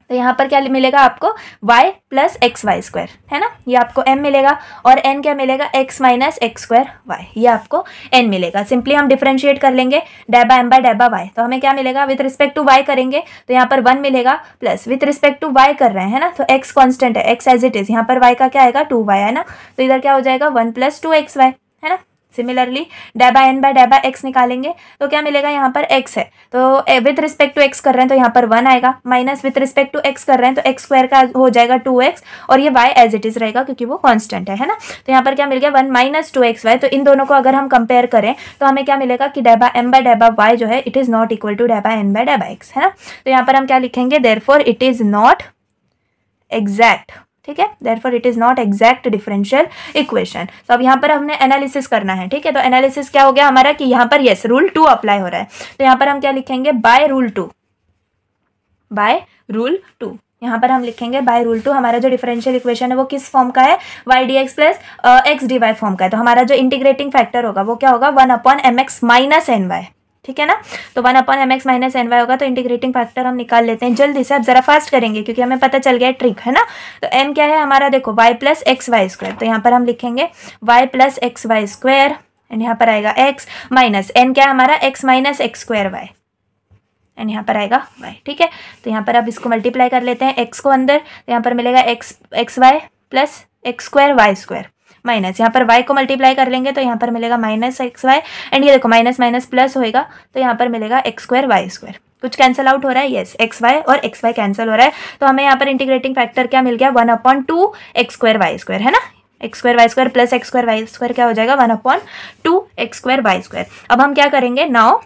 तो यहाँ पर क्या मिलेगा आपको y plus x Y square है ना ये आपको m मिलेगा और n क्या मिलेगा x minus x square y ये आपको n मिलेगा सिंपली हम डिफ्रेंशिएट कर लेंगे डेबा m बाय डेबा वाई तो हमें क्या मिलेगा विथ रिस्पेक्ट टू y करेंगे तो यहाँ पर वन मिलेगा plus with respect to y कर रहे हैं है ना तो x कॉन्स्टेंट है x एज इट इज़ यहाँ पर y का क्या आएगा टू है ना तो इधर क्या हो जाएगा one plus two x Y है ना सिमिलरली डेबा एन बाय डेबा एक्स निकालेंगे तो क्या मिलेगा यहाँ पर एक्स है तो विथ रिस्पेक्ट टू एक्स कर रहे हैं तो यहाँ पर वन आएगा minus with respect to x कर रहे हैं तो एक्स स्क्वायर का हो जाएगा टू एक्स और ये वाई एज इट इज रहेगा क्योंकि वो कॉन्स्टेंट है है ना तो यहाँ पर क्या मिल गया one minus two x Y तो इन दोनों को अगर हम कंपेयर करें तो हमें क्या मिलेगा कि डेबा एम बाय डेबा वाई जो है it is not equal to डेबा एन बाय डेबा एक्स है ना तो यहाँ पर हम क्या लिखेंगे there it is not exact ठीक है for it is not exact differential equation तो अब यहाँ पर हमने एनालिसिस करना है ठीक है तो एनालिसिस क्या हो गया हमारा कि यहाँ पर येस रूल टू अप्लाई हो रहा है तो यहाँ पर हम क्या लिखेंगे by rule two by rule two यहाँ पर हम लिखेंगे बाय रूल टू हमारा जो डिफरेंशियल इक्वेशन है वो किस फॉर्म का है Y D x plus x D Y form का है तो हमारा जो इंटीग्रेटिंग फैक्टर होगा वो क्या होगा one upon M x minus N y ठीक है ना तो one upon m x minus N y होगा तो इंटीग्रेटिंग फैक्टर हम निकाल लेते हैं जल्दी से अब जरा फास्ट करेंगे क्योंकि हमें पता चल गया है ट्रिक है ना तो एम क्या है हमारा देखो y plus x Y square तो यहाँ पर हम लिखेंगे y plus x Y square and यहाँ पर आएगा एक्स माइनस एन क्या है हमारा x minus x square y and यहाँ पर आएगा वाई ठीक है तो यहाँ पर आप इसको मल्टीप्लाई कर लेते हैं एक्स को अंदर तो यहाँ पर मिलेगा x x Y plus x square y square minus यहाँ पर वाई को मल्टीप्लाई कर लेंगे तो यहाँ पर मिलेगा माइनस एक्स वाई एंड ये देखो माइनस माइनस प्लस होएगा तो यहाँ पर मिलेगा एक्स स्क्वायर वाई स्क्वायर कुछ कैंसिल आउट हो रहा है येस एक्स वाई और एक्स वाई कैंसिल हो रहा है तो हमें यहाँ पर इंटीग्रेटिंग फैक्टर क्या मिल गया one upon two x square y square है ना x square y square plus x square y square क्या हो जाएगा one upon two x square y square अब हम क्या करेंगे now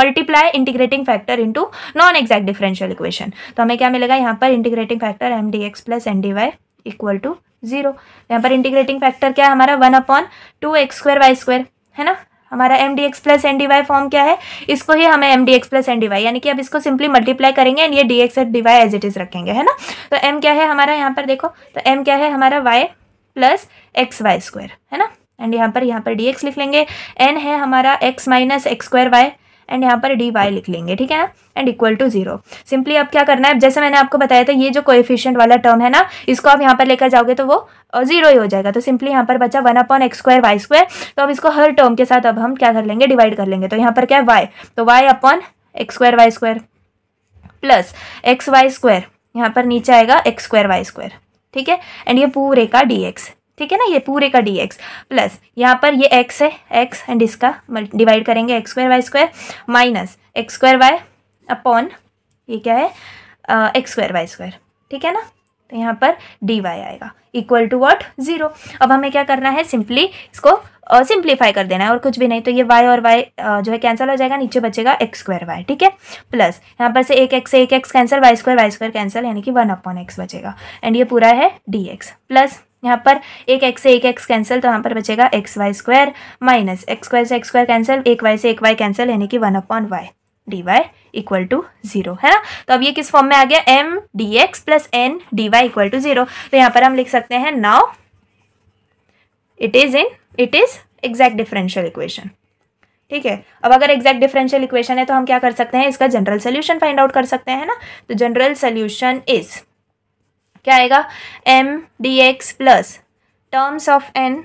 multiply integrating factor into non exact differential equation तो हमें क्या मिलेगा यहाँ पर integrating factor m D x plus N D Y equal to zero यहाँ पर इंटीग्रेटिंग फैक्टर क्या है हमारा one upon two x square y square है ना हमारा m D x plus N D Y form क्या है इसको ही हमें m D x plus N D y यानी कि अब इसको सिंपली मल्टीप्लाई करेंगे एंड ये d x D y as it is रखेंगे है ना तो एम क्या है हमारा यहाँ पर देखो तो एम क्या है हमारा y plus x Y square है ना एंड यहाँ पर यहाँ पर डी एक्स लिख लेंगे एन है हमारा x minus x square y and यहाँ पर डी वाई लिख लेंगे ठीक है ना and equal to zero simply अब क्या करना है जैसे मैंने आपको बताया था ये जो कोएफिशिएंट वाला टर्म है ना इसको आप यहाँ पर लेकर जाओगे तो वो जीरो ही हो जाएगा तो सिंपली यहाँ पर बचा one upon x square y square तो अब इसको हर टर्म के साथ अब हम क्या कर लेंगे डिवाइड कर लेंगे तो यहाँ पर क्या है वाई तो y upon x square y square plus x Y square यहाँ पर नीचे आएगा एक्स स्क्वायर वाई स्क्वायर ठीक है एंड ये पूरे का डी एक्स ठीक है ना ये पूरे का डी एक्स प्लस यहाँ पर ये एक्स है एक्स एंड इसका डिवाइड करेंगे x square y square minus x square y upon ये क्या है एक्स स्क्वायर वाई स्क्वायर ठीक है ना तो यहाँ पर डी वाई आएगा इक्वल टू वॉट जीरो अब हमें क्या करना है सिंपली इसको सिंप्लीफाई uh, कर देना है और कुछ भी नहीं तो ये वाई और वाई uh, जो है कैंसिल हो जाएगा नीचे बचेगा एक्स स्क्वायर वाई ठीक है प्लस यहाँ पर से एक एक्स से एक x cancel y square y square cancel यानी कि वन अपॉन एक्स बचेगा एंड ये पूरा है डी एक्स प्लस यहाँ पर एक एक्स से एक एक्स कैंसिल तो यहाँ पर बचेगा x Y square minus x square से एक्स स्क्वायर कैंसिल एक वाई से एक वाई कैंसिल यानी कि one upon y D Y equal to zero है ना तो अब ये किस फॉर्म में आ गया m D x plus N D Y equal to zero तो यहाँ पर हम लिख सकते हैं now it is in it is exact differential equation ठीक है अब अगर एग्जैक्ट डिफरेंशियल इक्वेशन है तो हम क्या कर सकते हैं इसका जनरल सोल्यूशन फाइंड आउट कर सकते हैं ना तो जनरल सोल्यूशन इज़ क्या आएगा m D x plus terms of N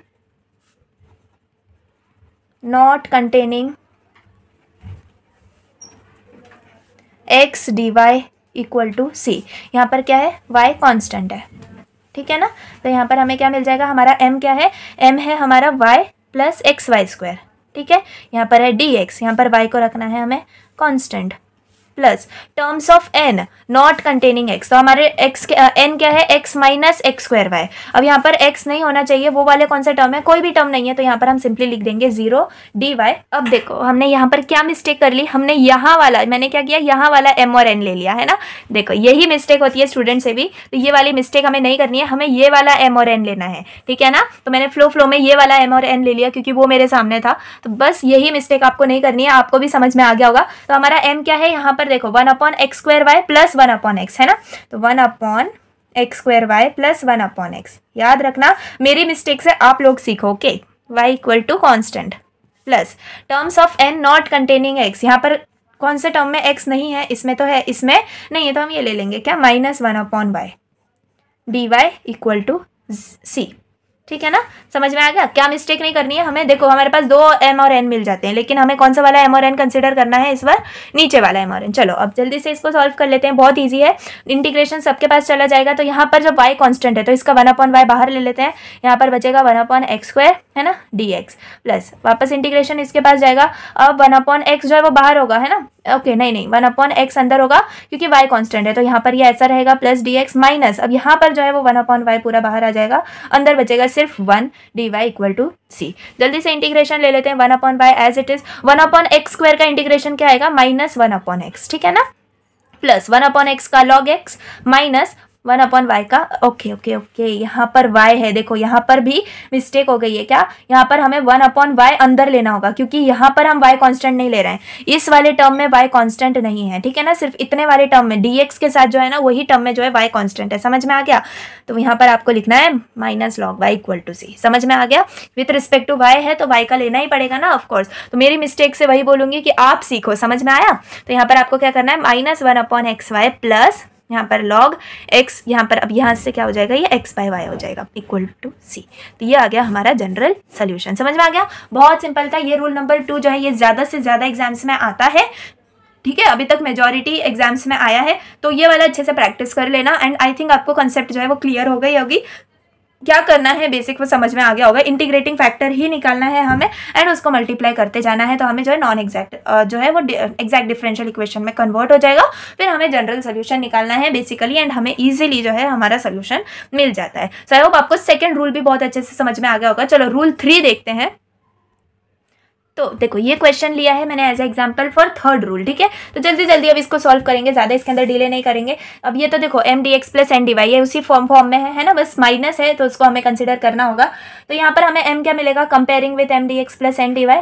not containing x D Y equal to सी यहाँ पर क्या है वाई कांस्टेंट है ठीक है ना तो यहाँ पर हमें क्या मिल जाएगा हमारा एम क्या है एम है हमारा y plus x Y square ठीक है यहाँ पर है डी एक्स यहाँ पर वाई को रखना है हमें constant plus terms of N not containing x तो हमारे एक्स एन क्या है x minus x square y अब यहाँ पर एक्स नहीं होना चाहिए वो वाले कौन सा टर्म है कोई भी टर्म नहीं है तो यहाँ पर हम सिंपली लिख देंगे जीरो डी वाई अब देखो हमने यहाँ पर क्या मिस्टेक कर ली हमने यहाँ वाला मैंने क्या किया यहाँ वाला एम और एन ले लिया है ना देखो यही मिस्टेक होती है स्टूडेंट से भी तो ये वाली मिस्टेक हमें नहीं करनी है हमें ये वाला एम और एन लेना है ठीक है ना तो मैंने फ्लो फ्लो में ये वाला एम और एन ले लिया क्योंकि वो मेरे सामने था तो बस यही मिस्टेक आपको नहीं करनी है आपको भी समझ में आ गया होगा तो हमारा एम क्या है यहाँ पर इधर देखो one upon x square y plus one upon x है ना तो one upon x square y plus one upon x याद रखना मेरी मिस्टेक से आप लोग सीखो okay y equal to constant plus terms of N not containing x यहाँ पर कौन से टर्म में एक्स नहीं है इसमें तो है इसमें नहीं है तो हम ये ले लेंगे क्या minus one upon y D Y equal to सी ठीक है ना समझ में आ गया क्या मिस्टेक नहीं करनी है हमें देखो हमारे पास दो एम और एन मिल जाते हैं लेकिन हमें कौन सा वाला एम और एन कंसिडर करना है इस बार नीचे वाला एम और एन चलो अब जल्दी से इसको सॉल्व कर लेते हैं बहुत ईजी है इंटीग्रेशन सबके पास चला जाएगा तो यहाँ पर जब वाई कॉन्स्टेंट है तो इसका वन अपॉन वाई बाहर ले लेते हैं यहाँ पर बचेगा वन अपॉन एक्स स्क्वायर है ना डी एक्स प्लस वापस इंटीग्रेशन इसके पास जाएगा अब वन अपॉन एक्स जो है वो बाहर होगा है ना ओके नहीं नहीं वन अपॉन एक्स अंदर होगा क्योंकि वाई कॉन्स्टेंट है तो यहाँ पर ये ऐसा रहेगा प्लस डी एक्स माइनस अब यहाँ पर जो है वो वन अपॉन वाई पूरा बाहर आ जाएगा अंदर बचेगा सिर्फ one d Y equal to c जल्दी से इंटीग्रेशन ले लेते हैं one upon y as it is one upon x square का इंटीग्रेशन क्या आएगा माइनस वन अपॉन एक्स ठीक है ना प्लस वन अपॉन एक्स का log x minus one upon y का ओके ओके ओके यहाँ पर वाई है देखो यहाँ पर भी मिस्टेक हो गई है क्या यहाँ पर हमें वन अपॉन वाई अंदर लेना होगा क्योंकि यहाँ पर हम वाई कांस्टेंट नहीं ले रहे हैं इस वाले टर्म में वाई कांस्टेंट नहीं है ठीक है ना सिर्फ इतने वाले टर्म में डीएक्स के साथ जो है ना वही टर्म में जो है वाई कॉन्स्टेंट है समझ में आ गया तो यहाँ पर आपको लिखना है minus log y equal to सी समझ में आ गया विथ रिस्पेक्ट टू वाई है तो वाई का लेना ही पड़ेगा ना ऑफकोर्स तो मेरी मिस्टेक से वही बोलूंगी कि आप सीखो समझ में आया तो यहाँ पर आपको क्या करना है minus one upon x Y plus यहाँ पर लॉग एक्स यहाँ पर अब यहाँ से क्या हो जाएगा ये एक्स बाई वाई हो जाएगा इक्वल टू सी तो ये आ गया हमारा जनरल सोल्यूशन समझ में आ गया बहुत सिंपल था ये रूल नंबर टू जो है ये ज़्यादा से ज़्यादा एग्जाम्स में आता है ठीक है अभी तक मेजोरिटी एग्जाम्स में आया है तो ये वाला अच्छे से प्रैक्टिस कर लेना एंड आई थिंक आपको कंसेप्ट जो है वो क्लियर हो गई होगी क्या करना है बेसिक वो समझ में आ गया होगा इंटीग्रेटिंग फैक्टर ही निकालना है हमें एंड उसको मल्टीप्लाई करते जाना है तो हमें जो है नॉन एग्जैक्ट जो है वो एग्जैक्ट डिफरेंशियल इक्वेशन में कन्वर्ट हो जाएगा फिर हमें जनरल सोल्यूशन निकालना है बेसिकली एंड हमें ईजिली जो है हमारा सोल्यूशन मिल जाता है सो आई होप आपको सेकेंड रूल भी बहुत अच्छे से समझ में आ गया होगा चलो रूल थ्री देखते हैं तो देखो ये क्वेश्चन लिया है मैंने as example for third rule ठीक है तो जल्दी जल्दी अब इसको सॉल्व करेंगे ज़्यादा इसके अंदर डिले नहीं करेंगे अब ये तो देखो M D x plus N D Y ये उसी फॉर्म फॉर्म में है है ना बस माइनस है तो उसको हमें कंसिडर करना होगा तो यहाँ पर हमें एम क्या मिलेगा comparing with M D x plus N D y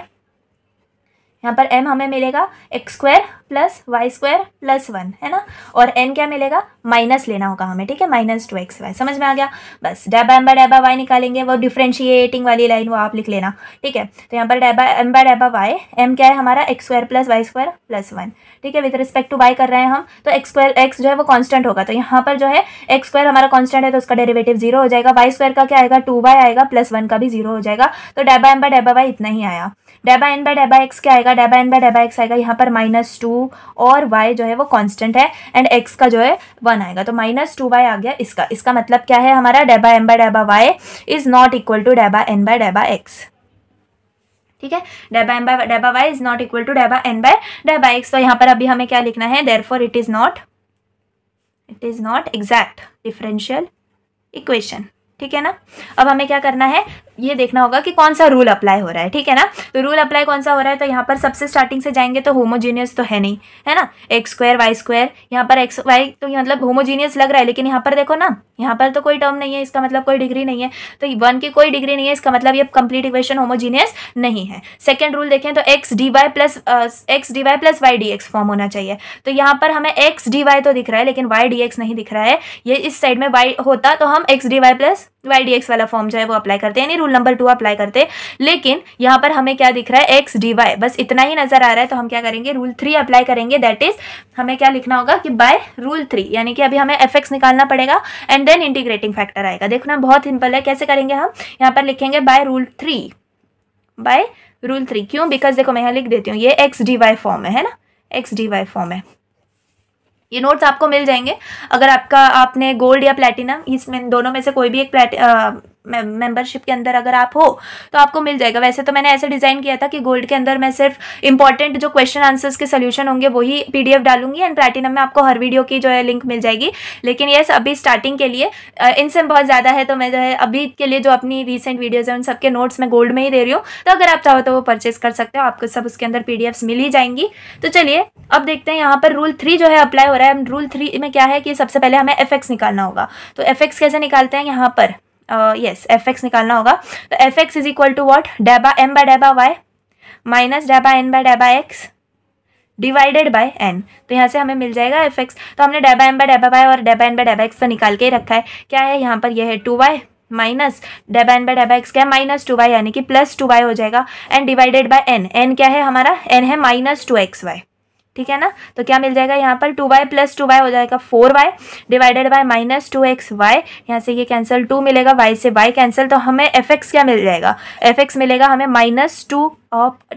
यहाँ पर m हमें मिलेगा x square plus Y square plus one है ना और n क्या मिलेगा माइनस लेना होगा हमें ठीक है माइनस टू एक्स वाई समझ में आ गया बस डेबा एम डेबा वाई निकालेंगे वो डिफ्रेंशिएटिंग वाली लाइन वो आप लिख लेना ठीक है तो यहाँ पर डेबा एम डेबा वाई एम क्या है हमारा x square plus Y square plus one ठीक है विद रिस्पेक्ट टू वाई कर रहे हैं हम तो एक्स स्क्वायर एक्स जो है वो कॉन्स्टेंट होगा तो यहाँ पर जो है एक्स स्क्वायर हमारा कॉन्स्टेंट है तो उसका डेरिवेटिव जीरो हो जाएगा वाई स्क्वायर का क्या आएगा टू वाई आएगा प्लस वन का भी जीरो हो जाएगा तो डेबा एम डेबा वाई इतना ही आया डेबा एन बाय डेबा एक्स क्या आएगा डेबा एन बाय डेबा एक्स आएगा यहाँ पर माइनस टू और वाई जो है वो कॉन्स्टेंट है एंड एक्स का जो है वन आएगा तो माइनस टू वाई आ गया इसका इसका मतलब क्या है हमारा डेबा एन बाय डेबा Y is not equal to डेबा एन बाय डेबा एक्स ठीक है डेबा एन बाय डेबा Y is not equal to डेबा एन बाय डेबा एक्स तो यहाँ पर अभी हमें क्या लिखना है therefore it is not it is not exact differential equation ठीक है ना अब हमें क्या करना है ये देखना होगा कि कौन सा रूल अप्लाई हो रहा है ठीक है ना तो रूल अप्लाई कौन सा हो रहा है तो यहाँ पर सबसे स्टार्टिंग से जाएंगे तो होमोजीनियस तो है नहीं है ना एक्स स्क्वायर वाई स्क्वायर यहाँ पर एक्स वाई तो मतलब होमोजीनियस लग रहा है लेकिन यहाँ पर देखो ना यहाँ पर तो कोई टर्म नहीं है इसका मतलब कोई डिग्री नहीं है तो वन की कोई डिग्री नहीं है इसका मतलब ये कंप्लीट इक्वेशन होमोजीनियस नहीं है सेकेंड रूल देखें तो x D y plus x D y plus y D x form होना चाहिए तो यहाँ पर हमें एक्स डी वाई तो दिख रहा है लेकिन वाई डी एक्स नहीं दिख रहा है ये इस साइड में वाई होता तो हम x D y plus y D x वाला फॉर्म जो है वो अप्लाई करते हैं यानी रूल नंबर टू अप्लाई करते लेकिन यहाँ पर हमें क्या दिख रहा है एक्स डी वाई बस इतना ही नजर आ रहा है तो हम क्या करेंगे रूल थ्री अप्लाई करेंगे दैट इज हमें क्या लिखना होगा कि बाय रूल थ्री यानी कि अभी हमें एफ एक्स निकालना पड़ेगा एंड देन इंटीग्रेटिंग फैक्टर आएगा देखना बहुत सिंपल है कैसे करेंगे हम यहाँ पर लिखेंगे by rule three by rule three क्यों बिकॉज देखो मैं यहाँ लिख देती हूँ ये एक्स डी वाई फॉर्म है ना एक्स डी वाई फॉर्म है ये नोट्स आपको मिल जाएंगे अगर आपका आपने गोल्ड या प्लेटिनम इसमें दोनों में से कोई भी एक प्लेट मेंबरशिप के अंदर अगर आप हो तो आपको मिल जाएगा वैसे तो मैंने ऐसे डिज़ाइन किया था कि गोल्ड के अंदर मैं सिर्फ इंपॉर्टेंट जो क्वेश्चन आंसर्स के सोल्यूशन होंगे वही पी डालूंगी एंड प्लेटिनम में आपको हर वीडियो की जो है लिंक मिल जाएगी लेकिन येस अभी स्टार्टिंग के लिए इनसे बहुत ज़्यादा है तो मैं जो है अभी के लिए जो अपनी रिसेंट वीडियोज़ है उन सबके नोट्स मैं गोल्ड में ही दे रही हूँ तो अगर आप चाहो तो वो परचेज कर सकते हो आपको सब उसके अंदर पी मिल ही जाएंगी तो चलिए अब देखते हैं यहाँ पर रूल थ्री जो है अप्लाई हो रहा है रूल थ्री में क्या है कि सबसे पहले हमें एफ निकालना होगा तो एफ कैसे निकालते हैं यहाँ पर यस एफ एक्स निकालना होगा तो f x is equal to what डेबा एम बाय डेबा वाई माइनस डेबा एन बाय डेबा एक्स डिवाइडेड बाय एन तो यहाँ से हमें मिल जाएगा एफ एक्स तो हमने डेबा एम बाय डेबा वाई और डेबा एन बाय डेबा एक्स तो निकाल के ही रखा है क्या है यहाँ पर यह है टू वाई माइनस डेबा एन बाय डेबा एक्स क्या है माइनस टू वाई यानी कि प्लस टू वाई हो जाएगा and divided by N N क्या है हमारा एन है माइनस टू एक्स वाई ठीक है ना तो क्या मिल जाएगा यहाँ पर two y plus two y हो जाएगा four y divided by minus two x Y यहाँ से ये कैंसिल टू मिलेगा वाई से वाई कैंसिल तो हमें एफ एक्स क्या मिल जाएगा एफ एक्स मिलेगा हमें minus two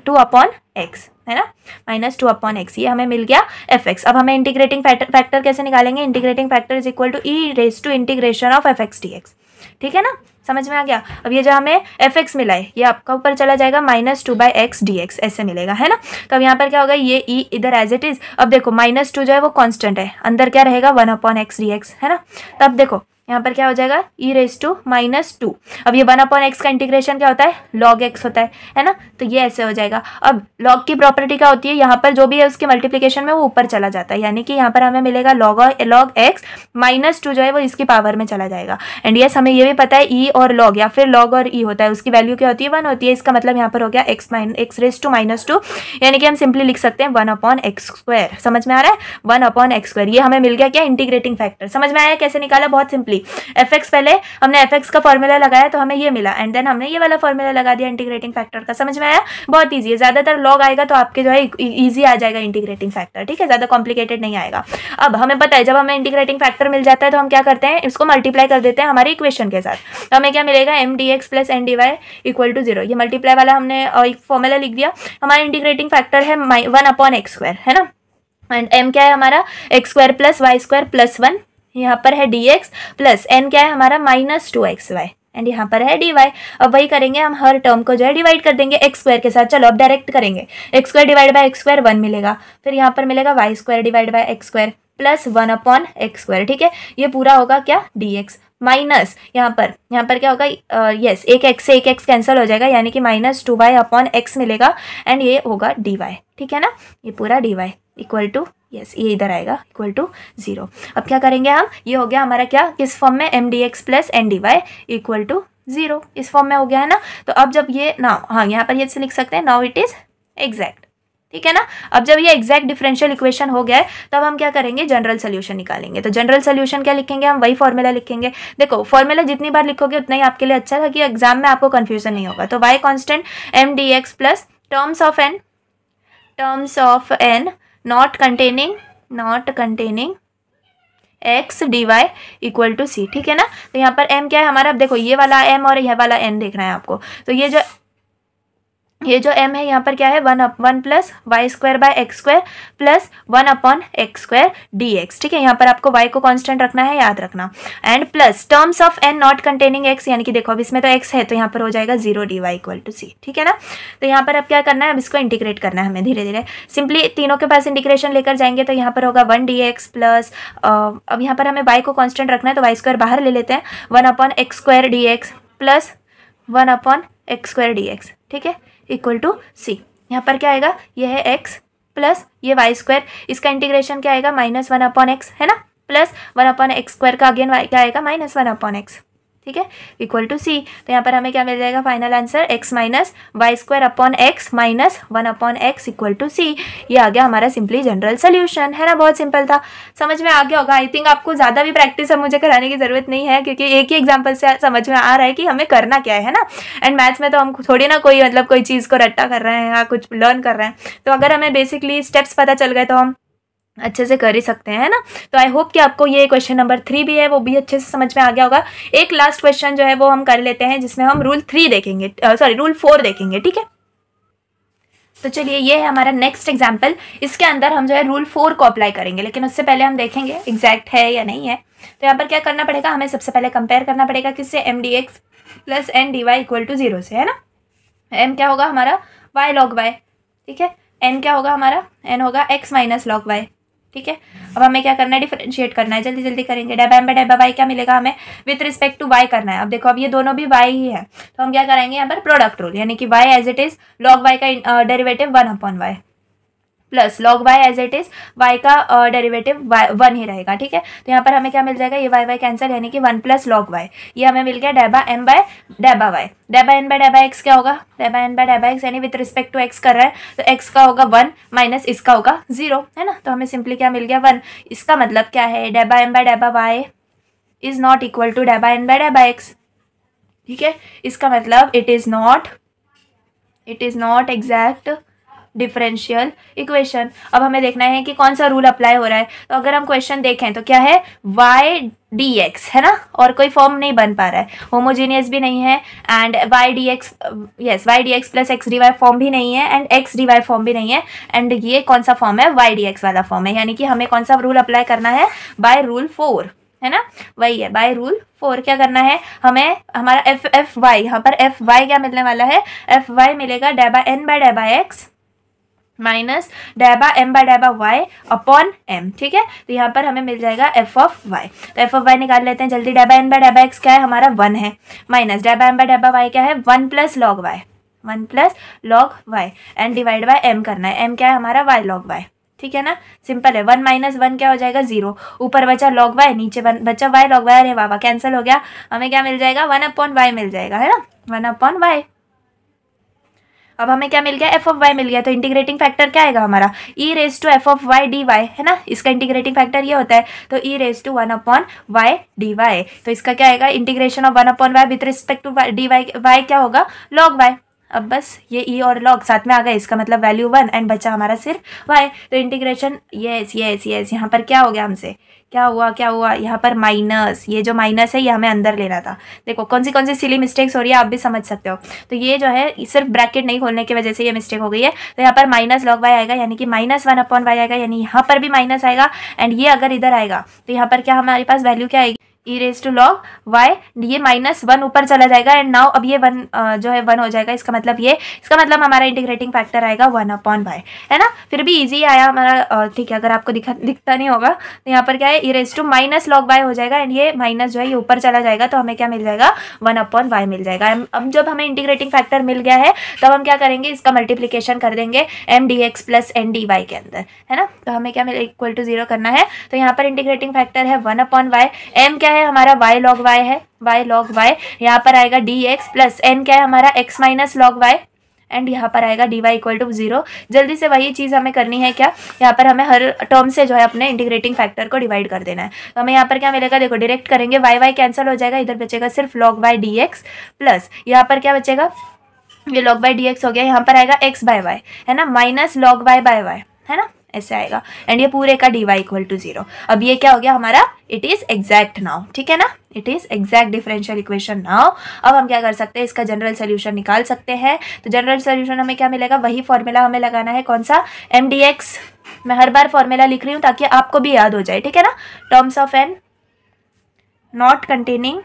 two upon x है ना माइनस टू अपॉन एक्स ये हमें मिल गया एफ एक्स अब हमें इंटीग्रेटिंग फैक्टर कैसे निकालेंगे integrating factor is equal to e raise to integration of f x D x ठीक है ना समझ में आ गया अब ये जो हमें एफ एक्स मिला है ये आपका ऊपर चला जाएगा minus two by x D x ऐसे मिलेगा है ना तो अब यहाँ पर क्या होगा ये ई e इधर एज इट इज़ अब देखो माइनस टू जो है वो कॉन्स्टेंट है अंदर क्या रहेगा one upon x D x है ना तब देखो यहाँ पर क्या हो जाएगा e raise to minus two अब ये वन अपॉन एक्स का इंटीग्रेशन क्या होता है लॉग एक्स होता है है ना तो ये ऐसे हो जाएगा अब लॉग की प्रॉपर्टी क्या होती है यहाँ पर जो भी है उसके मल्टीप्लीकेशन में वो ऊपर चला जाता है यानी कि यहाँ पर हमें मिलेगा log log x minus two जो है वो इसकी पावर में चला जाएगा एंड यस हमें ये भी पता है ई e और लॉग या फिर लॉग और ई e होता है उसकी वैल्यू क्या होती है वन होती है इसका मतलब यहाँ पर हो गया x minus x raise to minus two यानी कि हम सिंपली लिख सकते हैं वन अपॉन एक्स स्क्वायर समझ में आ रहा है वन अपॉन एक्स स्क्वायर ये हमें मिल गया क्या इंटीग्रेटिंग फैक्टर समझ में आया कैसे निकाला बहुत सिंपली थ्री एफ पहले हमने एफ एक्स का फॉर्मूला लगाया तो हमें ये मिला एंड देन हमने ये वाला फॉर्मूला लगा दिया इंटीग्रेटिंग फैक्टर का समझ में आया बहुत ईजी है ज़्यादातर लॉग आएगा तो आपके जो है ईजी e-, e-, आ जाएगा इंटीग्रेटिंग फैक्टर ठीक है ज़्यादा कॉम्प्लिकेटेड नहीं आएगा अब हमें पता है जब हमें इंटीग्रेटिंग फैक्टर मिल जाता है तो हम क्या करते हैं इसको मल्टीप्लाई कर देते हैं हमारे इक्वेशन के साथ तो हमें क्या मिलेगा M D x plus N D Y equal to zero multiply वाला हमने एक फॉर्मूला लिख दिया हमारा इंटीग्रेटिंग फैक्टर है वन अपॉन एक्स स्क्वायर है ना एंड एम क्या है हमारा x square plus Y square plus one यहाँ पर है डी एक्स प्लस एन क्या है हमारा minus two x Y and यहाँ पर है डी वाई अब वही करेंगे हम हर टर्म को जो है डिवाइड कर देंगे एक्स स्क्वायर के साथ चलो अब डायरेक्ट करेंगे x square divide by x square one मिलेगा फिर यहाँ पर मिलेगा y square divide by x square plus one upon x square ठीक है ये पूरा होगा क्या डी एक्स माइनस यहाँ पर यहाँ पर क्या होगा यस एक एक्स से एक एक्स कैंसिल हो जाएगा यानी कि minus two y upon x मिलेगा एंड ये होगा डी वाई ठीक है ना ये पूरा d Y equal to yes yes, ये इधर आएगा इक्वल टू जीरो अब क्या करेंगे हम ये हो गया हमारा क्या किस फॉर्म में M D x plus N D Y equal to zero इस फॉर्म में हो गया है ना तो अब जब ये ना हाँ यहाँ पर ये से लिख सकते हैं नाउ इट इज़ एग्जैक्ट ठीक है ना अब जब ये एग्जैक्ट डिफरेंशियल इक्वेशन हो गया है तब हम क्या करेंगे जनरल सोल्यूशन निकालेंगे तो जनरल सोल्यूशन क्या लिखेंगे हम वही फॉर्मूला लिखेंगे देखो फॉर्मूला जितनी बार लिखोगे उतना ही आपके लिए अच्छा था कि एग्जाम में आपको कन्फ्यूजन नहीं होगा तो y constant M D x plus terms of N terms of N not containing not containing x D Y equal to सी ठीक है ना तो यहाँ पर एम क्या है हमारा अब देखो ये वाला एम और यह वाला एन देखना है आपको तो ये जो ये जो m है यहाँ पर क्या है one upon one plus Y square by x square plus one upon x square D x ठीक है यहाँ पर आपको y को कांस्टेंट रखना है याद रखना and plus terms of n not containing x यानी कि देखो अब इसमें तो x है तो यहाँ पर हो जाएगा zero d Y equal to सी ठीक है ना तो यहाँ पर अब क्या करना है अब इसको इंटीग्रेट करना है हमें धीरे धीरे सिंपली तीनों के पास इंटीग्रेशन लेकर जाएंगे तो यहाँ पर होगा वन डी एक्स प्लस अब यहाँ पर हमें वाई को कॉन्स्टेंट रखना है तो वाई स्क्वायर बाहर ले लेते हैं one upon x square D x plus one upon x square D x ठीक है इक्वल टू सी यहाँ पर क्या आएगा यह है एक्स प्लस ये वाई स्क्वायर इसका इंटीग्रेशन क्या आएगा माइनस वन अपॉन एक्स है ना plus one upon x square का अगेन वाई क्या आएगा माइनस वन अपॉन एक्स ठीक है इक्वल टू सी तो यहाँ पर हमें क्या मिल जाएगा final answer x minus Y square upon x minus one upon x equal to c ये आ गया हमारा सिंपली जनरल सोल्यूशन है ना बहुत सिंपल था समझ में आ गया होगा आई थिंक आपको ज़्यादा भी प्रैक्टिस अब मुझे कराने की ज़रूरत नहीं है क्योंकि एक ही एग्जाम्पल से समझ में आ रहा है कि हमें करना क्या है ना एंड मैथ्स में तो हम थोड़ी ना कोई मतलब कोई चीज़ को रट्टा कर रहे हैं या कुछ लर्न कर रहे हैं तो अगर हमें बेसिकली स्टेप्स पता चल गए तो हम अच्छे से कर ही सकते हैं ना तो आई होप कि आपको ये क्वेश्चन नंबर थ्री भी है वो भी अच्छे से समझ में आ गया होगा एक लास्ट क्वेश्चन जो है वो हम कर लेते हैं जिसमें हम रूल थ्री देखेंगे सॉरी रूल फोर देखेंगे ठीक है तो चलिए ये है हमारा नेक्स्ट एग्जाम्पल इसके अंदर हम जो है रूल फोर को अप्लाई करेंगे लेकिन उससे पहले हम देखेंगे एग्जैक्ट है या नहीं है तो यहाँ पर क्या करना पड़ेगा हमें सबसे पहले कंपेयर करना पड़ेगा किससे M D x plus N D Y equal to zero से है ना एम क्या होगा हमारा वाई लॉग वाई ठीक है एन क्या होगा हमारा एन होगा एक्स माइनस लॉग वाई ठीक है अब हमें क्या करना है डिफ्रेंशिएट करना है जल्दी जल्दी करेंगे डेबा बाई डेबा वाई क्या मिलेगा हमें विथ रिस्पेक्ट टू वाई करना है अब देखो अब ये दोनों भी वाई ही है तो हम क्या करेंगे यहाँ पर प्रोडक्ट रूल यानी कि y as it is log y का derivative one upon y plus log y as it is y का डेरिवेटिव वाई वन ही रहेगा ठीक है तो यहाँ पर हमें क्या मिल जाएगा ये वाई वाई कैंसिल यानी कि वन प्लस लॉग वाई ये हमें मिल गया डेबा एम बाय डेबा वाई डेबा एन बाय डेबा एक्स क्या होगा डेबा एन बाय डेबा एक्स यानी विथ रिस्पेक्ट टू एक्स कर रहा है तो एक्स का होगा वन माइनस इसका होगा जीरो है ना तो हमें सिंपली क्या मिल गया वन इसका मतलब क्या है डेबा एम बाय डेबा y is not equal to डेबा एन बाय डेबा एक्स ठीक है इसका मतलब it is not it is not exact differential equation अब हमें देखना है कि कौन सा रूल अप्लाई हो रहा है तो अगर हम क्वेश्चन देखें तो क्या है वाई डी एक्स है ना और कोई फॉर्म नहीं बन पा रहा है होमोजेनियस भी नहीं है and y D x yes y D x plus x D Y form भी नहीं है and x D Y form भी नहीं है एंड ये कौन सा फॉर्म है वाई डी एक्स वाला फॉर्म है यानी कि हमें कौन सा रूल अप्लाई करना है बाय रूल फोर है ना वही है बाय रूल फोर क्या करना है हमें हमारा एफ एफ वाई यहाँ पर एफ वाई क्या मिलने वाला है एफ वाई मिलेगा डेबा एन बाय डेबा एक्स माइनस डेबा एम बाय डेबा वाई अपॉन एम ठीक है तो यहाँ पर हमें मिल जाएगा एफ ऑफ वाई तो एफ ऑफ वाई निकाल लेते हैं जल्दी डेबा एम बाय डेबा एक्स क्या है हमारा वन है माइनस डेबा एम बाय डेबा वाई क्या है one plus log y one plus log y and divide by M करना है एम क्या है हमारा वाई लॉग वाई ठीक है ना सिंपल है वन माइनस वन क्या हो जाएगा जीरो ऊपर बचा लॉग वाई नीचे बचा वाई लॉग वाई अरे वाह कैंसिल हो गया हमें क्या मिल जाएगा वन अपॉन वाई मिल जाएगा है ना वन अपॉन वाई अब हमें क्या मिल गया एफ ऑफ वाई मिल गया तो इंटीग्रेटिंग फैक्टर क्या आएगा हमारा e raise to F of Y D Y है ना इसका इंटीग्रेटिंग फैक्टर ये होता है तो e raise to one upon y D Y तो इसका क्या आएगा integration of one upon y with respect to d y y क्या होगा लॉग वाई अब बस ये ई e और लॉग साथ में आ गए इसका मतलब वैल्यू वन एंड बचा हमारा सिर्फ वाई तो इंटीग्रेशन येस येस येस यहाँ पर क्या हो गया हमसे क्या हुआ क्या हुआ यहाँ पर माइनस ये जो माइनस है ये हमें अंदर लेना था देखो कौन सी कौन सी सिली मिस्टेक्स हो रही है आप भी समझ सकते हो तो ये जो है सिर्फ ब्रैकेट नहीं खोलने की वजह से ये मिस्टेक हो गई है तो यहाँ पर माइनस लॉग वाई आएगा यानी कि माइनस वन अपॉन वाई आएगा यानी यहाँ पर भी माइनस आएगा एंड ये अगर इधर आएगा तो यहाँ पर क्या हमारे पास वैल्यू क्या आएगी e raise to log y ये माइनस वन ऊपर चला जाएगा एंड नाउ अब ये वन जो है वन हो जाएगा इसका मतलब ये इसका मतलब हमारा इंटीग्रेटिंग फैक्टर आएगा वन अपॉन वाई है ना फिर भी ईजी आया हमारा ठीक है अगर आपको दिखा दिखता नहीं होगा तो यहाँ पर क्या है e raise to minus log y हो जाएगा एंड ये माइनस जो है ये ऊपर चला जाएगा तो हमें क्या मिल जाएगा वन अपॉन वाई मिल जाएगा अब जब हमें इंटीग्रेटिंग फैक्टर मिल गया है तब हम क्या करेंगे इसका मल्टीप्लीकेशन कर देंगे M D x plus N D y के अंदर है ना तो हमें क्या मिले इक्वल टू जीरो करना है तो यहाँ पर इंटीग्रेटिंग फैक्टर है वन अपॉन वाई एम क्या है है हमारा y log y है y log y यहाँ पर आएगा dx एक्स प्लस एन क्या है हमारा x minus log y and यहाँ पर आएगा dy y equal to zero जल्दी से वही चीज़ हमें करनी है क्या यहाँ पर हमें हर टर्म से जो है अपने इंटीग्रेटिंग फैक्टर को डिवाइड कर देना है तो हमें यहाँ पर क्या मिलेगा देखो डायरेक्ट करेंगे y y कैंसिल हो जाएगा इधर बचेगा सिर्फ log y dx x plus यहाँ पर क्या बचेगा ये log y dx हो गया यहाँ पर आएगा x बाय वाई है ना minus log y by y है ना ऐसे आएगा एंड ये पूरे का d Y equal to zero अब ये क्या हो गया हमारा इट इज़ एग्जैक्ट नाउ ठीक है ना it is exact differential equation now अब हम क्या कर सकते हैं इसका जनरल सोल्यूशन निकाल सकते हैं तो जनरल सोल्यूशन हमें क्या मिलेगा वही फॉर्मूला हमें लगाना है कौन सा एम डी एक्स मैं हर बार फॉर्मूला लिख रही हूँ ताकि आपको भी याद हो जाए ठीक है ना terms of N not containing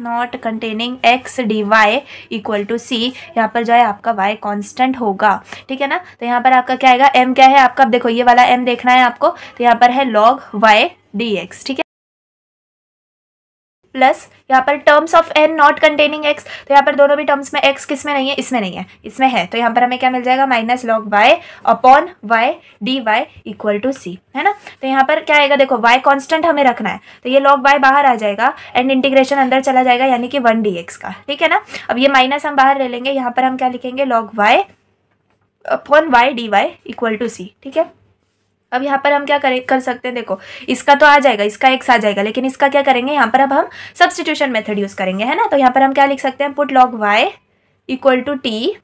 not containing x D Y equal to सी यहाँ पर जो है आपका वाई कॉन्स्टेंट होगा ठीक है ना तो यहाँ पर आपका क्या आएगा एम क्या है आपका अब देखो ये वाला एम देखना है आपको तो यहाँ पर है लॉग वाई डी एक्स ठीक है प्लस यहाँ पर terms of N not containing x तो यहाँ पर दोनों भी टर्म्स में एक्स किस में नहीं है इसमें नहीं है इसमें है तो यहाँ पर हमें क्या मिल जाएगा minus log y upon y D Y equal to C है ना तो यहाँ पर क्या आएगा देखो वाई कॉन्स्टेंट हमें रखना है तो ये लॉग वाई बाहर आ जाएगा एंड इंटीग्रेशन अंदर चला जाएगा यानी कि वन डी एक्स का ठीक है ना अब ये माइनस हम बाहर ले लेंगे यहाँ पर हम क्या लिखेंगे log y upon y D Y equal to सी ठीक है अब यहाँ पर हम क्या करें कर सकते हैं देखो इसका तो आ जाएगा इसका एक्स आ जाएगा लेकिन इसका क्या करेंगे यहाँ पर अब हम सब्सटीट्यूशन मेथड यूज़ करेंगे है ना तो यहाँ पर हम क्या लिख सकते हैं put log y equal to t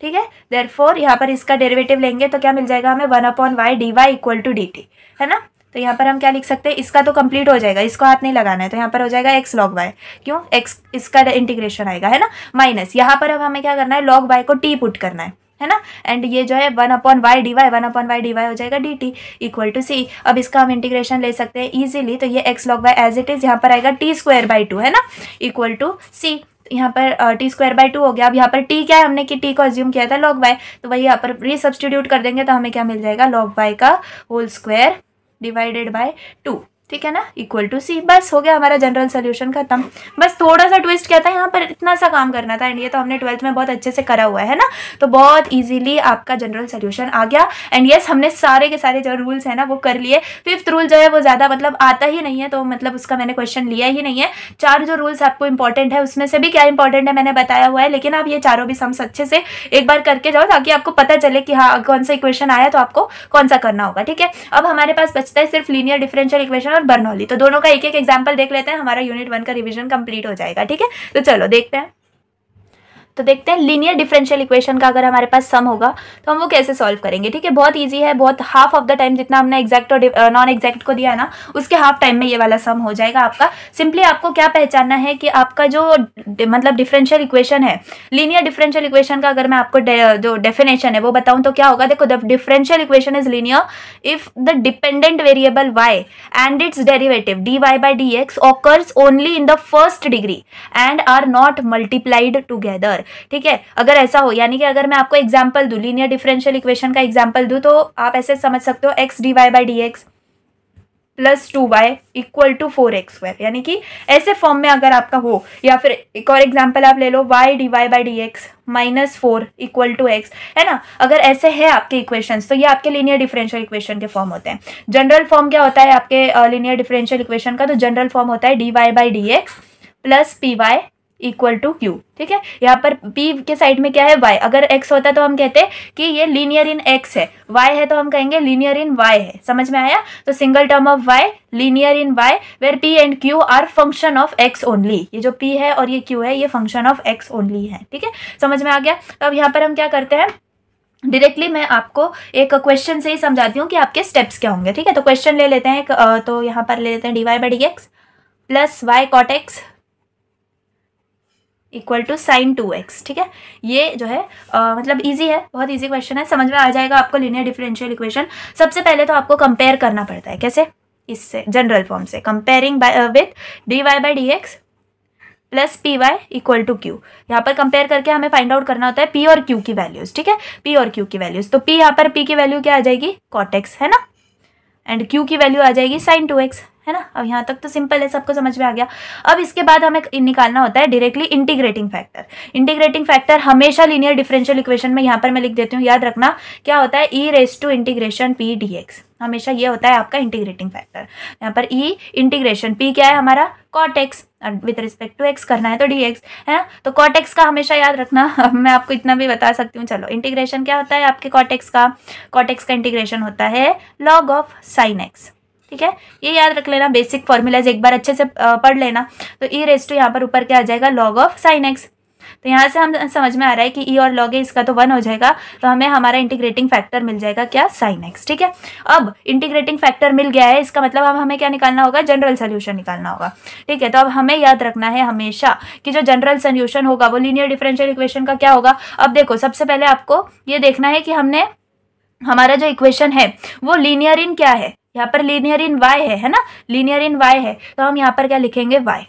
ठीक है देर फोर यहाँ पर इसका डेरिवेटिव लेंगे तो क्या मिल जाएगा हमें one upon y D Y equal to d t है ना तो यहाँ पर हम क्या लिख सकते हैं इसका तो कंप्लीट हो जाएगा इसको हाथ नहीं लगाना है तो यहाँ पर हो जाएगा एक्स लॉग वाई क्यों एक्स इसका इंटीग्रेशन आएगा है ना माइनस यहाँ पर अब हमें क्या करना है लॉग वाई को टी पुट करना है है ना एंड ये जो है one upon y D y one upon y D y हो जाएगा डी टी इक्वल टू सी अब इसका हम इंटीग्रेशन ले सकते हैं ईजिली तो ये x log y as it is यहाँ पर आएगा टी स्क्वायर बाई टू है ना इक्वल टू सी यहाँ पर टी स्क्वायर बाई टू हो गया अब यहाँ पर टी क्या है हमने कि टी को अज्यूम किया था लॉग वाई तो वही यहाँ पर री सब्सटीट्यूट कर देंगे तो हमें क्या मिल जाएगा लॉग वाई का whole square divided by two ठीक है ना इक्वल टू सी बस हो गया हमारा जनरल सोल्यूशन खत्म बस थोड़ा सा ट्विस्ट क्या था यहाँ पर इतना सा काम करना था एंड ये तो हमने ट्वेल्थ में बहुत अच्छे से करा हुआ है ना तो बहुत ईजिली आपका जनरल सोल्यूशन आ गया एंड येस हमने सारे के सारे जो रूल्स हैं ना वो कर लिए फिफ्थ रूल जो है वो ज़्यादा मतलब आता ही नहीं है तो मतलब उसका मैंने क्वेश्चन लिया ही नहीं है चार जो रूल्स आपको इंपॉर्टेंट है उसमें से भी क्या इंपॉर्टेंट है मैंने बताया हुआ है लेकिन आप ये चारों भी सम्स अच्छे से एक बार करके जाओ ताकि आपको पता चले कि हाँ कौन सा इक्वेशन आया तो आपको कौन सा करना होगा ठीक है अब हमारे पास बचता है सिर्फ लीनियर डिफरेंशियल इक्वेशन और बर्नौली तो दोनों का एक एक एग्जाम्पल देख लेते हैं हमारा यूनिट वन का रिविजन कंप्लीट हो जाएगा ठीक है तो चलो देखते हैं तो देखते हैं लीनियर डिफरेंशियल इक्वेशन का अगर हमारे पास सम होगा तो हम वो कैसे सॉल्व करेंगे ठीक है बहुत ईजी है बहुत हाफ ऑफ द टाइम जितना हमने एक्जैक्ट और नॉन एग्जैक्ट को दिया है ना उसके हाफ टाइम में ये वाला सम हो जाएगा आपका सिंपली आपको क्या पहचानना है कि आपका जो मतलब डिफरेंशियल इक्वेशन है लीनियर डिफरेंशियल इक्वेशन का अगर मैं आपको जो डेफिनेशन है वो बताऊँ तो क्या होगा देखो the differential equation is linear if the dependent variable y and its derivative d Y by D x occurs only in the first degree and are not multiplied together ठीक है अगर ऐसा हो यानी कि अगर मैं आपको एग्जाम्पल दूँ लीनियर डिफरेंशियल इक्वेशन का एग्जाम्पल दू तो आप ऐसे समझ सकते हो x D Y by D x plus two y equal to four x square यानी कि ऐसे फॉर्म में अगर आपका हो या फिर एक और एग्जाम्पल आप ले लो y D Y by D x minus four equal to x है ना अगर ऐसे है आपके इक्वेशंस तो ये आपके लीनियर डिफरेंशियल इक्वेशन के फॉर्म होते हैं जनरल फॉर्म क्या होता है आपके लीनियर डिफरेंशियल इक्वेशन का तो जनरल फॉर्म होता है d Y by D x plus P y equal to Q ठीक है यहाँ पर पी के साइड में क्या है वाई अगर एक्स होता तो हम कहते कि ये लीनियर इन एक्स है वाई है तो हम कहेंगे लीनियर इन वाई है समझ में आया तो single term of y linear in y where P and Q are function of x only ये जो पी है और ये क्यू है ये फंक्शन ऑफ एक्स ओनली है ठीक है समझ में आ गया तो अब यहाँ पर हम क्या करते हैं डायरेक्टली मैं आपको एक क्वेश्चन से ही समझाती हूँ कि आपके स्टेप्स क्या होंगे ठीक है तो क्वेश्चन ले लेते हैं तो यहाँ पर ले लेते हैं d Y by D x plus y cot x equal to sin two x ठीक है ये जो है आ, मतलब इजी है बहुत इजी क्वेश्चन है समझ में आ जाएगा आपको लिनियर डिफरेंशियल इक्वेशन सबसे पहले तो आपको कंपेयर करना पड़ता है कैसे इससे जनरल फॉर्म से comparing with d Y by D x plus P y equal to Q यहाँ पर कंपेयर करके हमें फाइंड आउट करना होता है पी और क्यू की वैल्यूज ठीक है पी और क्यू की वैल्यूज तो पी यहाँ पर पी की वैल्यू क्या आ जाएगी कॉटेक्स है ना एंड क्यू की वैल्यू आ जाएगी साइन टू एक्स है ना अब यहाँ तक तो सिंपल है सबको समझ में आ गया अब इसके बाद हमें निकालना होता है directly integrating factor integrating factor हमेशा लीनियर डिफरेंशियल इक्वेशन में यहाँ पर मैं लिख देती हूँ याद रखना क्या होता है e raise to integration P d x हमेशा ये होता है आपका इंटीग्रेटिंग फैक्टर यहाँ पर ई इंटीग्रेशन पी क्या है हमारा cot x with respect to x करना है तो डी एक्स है ना तो कॉट एक्स का हमेशा याद रखना अब मैं आपको इतना भी बता सकती हूँ चलो इंटीग्रेशन क्या होता है आपके कॉट एक्स का कॉट एक्स का इंटीग्रेशन होता है लॉग ऑफ साइन एक्स ठीक है ये याद रख लेना बेसिक फॉर्मूलाज एक बार अच्छे से पढ़ लेना तो ई रेस टू यहाँ पर ऊपर क्या आ जाएगा लॉग ऑफ साइन एक्स तो यहाँ से हम समझ में आ रहा है कि ई e और लॉग ए इसका तो वन हो जाएगा तो हमें हमारा इंटीग्रेटिंग फैक्टर मिल जाएगा क्या साइन एक्स ठीक है अब इंटीग्रेटिंग फैक्टर मिल गया है इसका मतलब अब हमें क्या निकालना होगा जनरल सोल्यूशन निकालना होगा ठीक है तो अब हमें याद रखना है हमेशा कि जो जनरल सोल्यूशन होगा वो लीनियर डिफरेंशियल इक्वेशन का क्या होगा अब देखो सबसे पहले आपको ये देखना है कि हमने हमारा जो इक्वेशन है वो लीनियर इन क्या है यहाँ पर लीनियर इन वाई है है ना लीनियर इन वाई है तो हम यहाँ पर क्या लिखेंगे वाई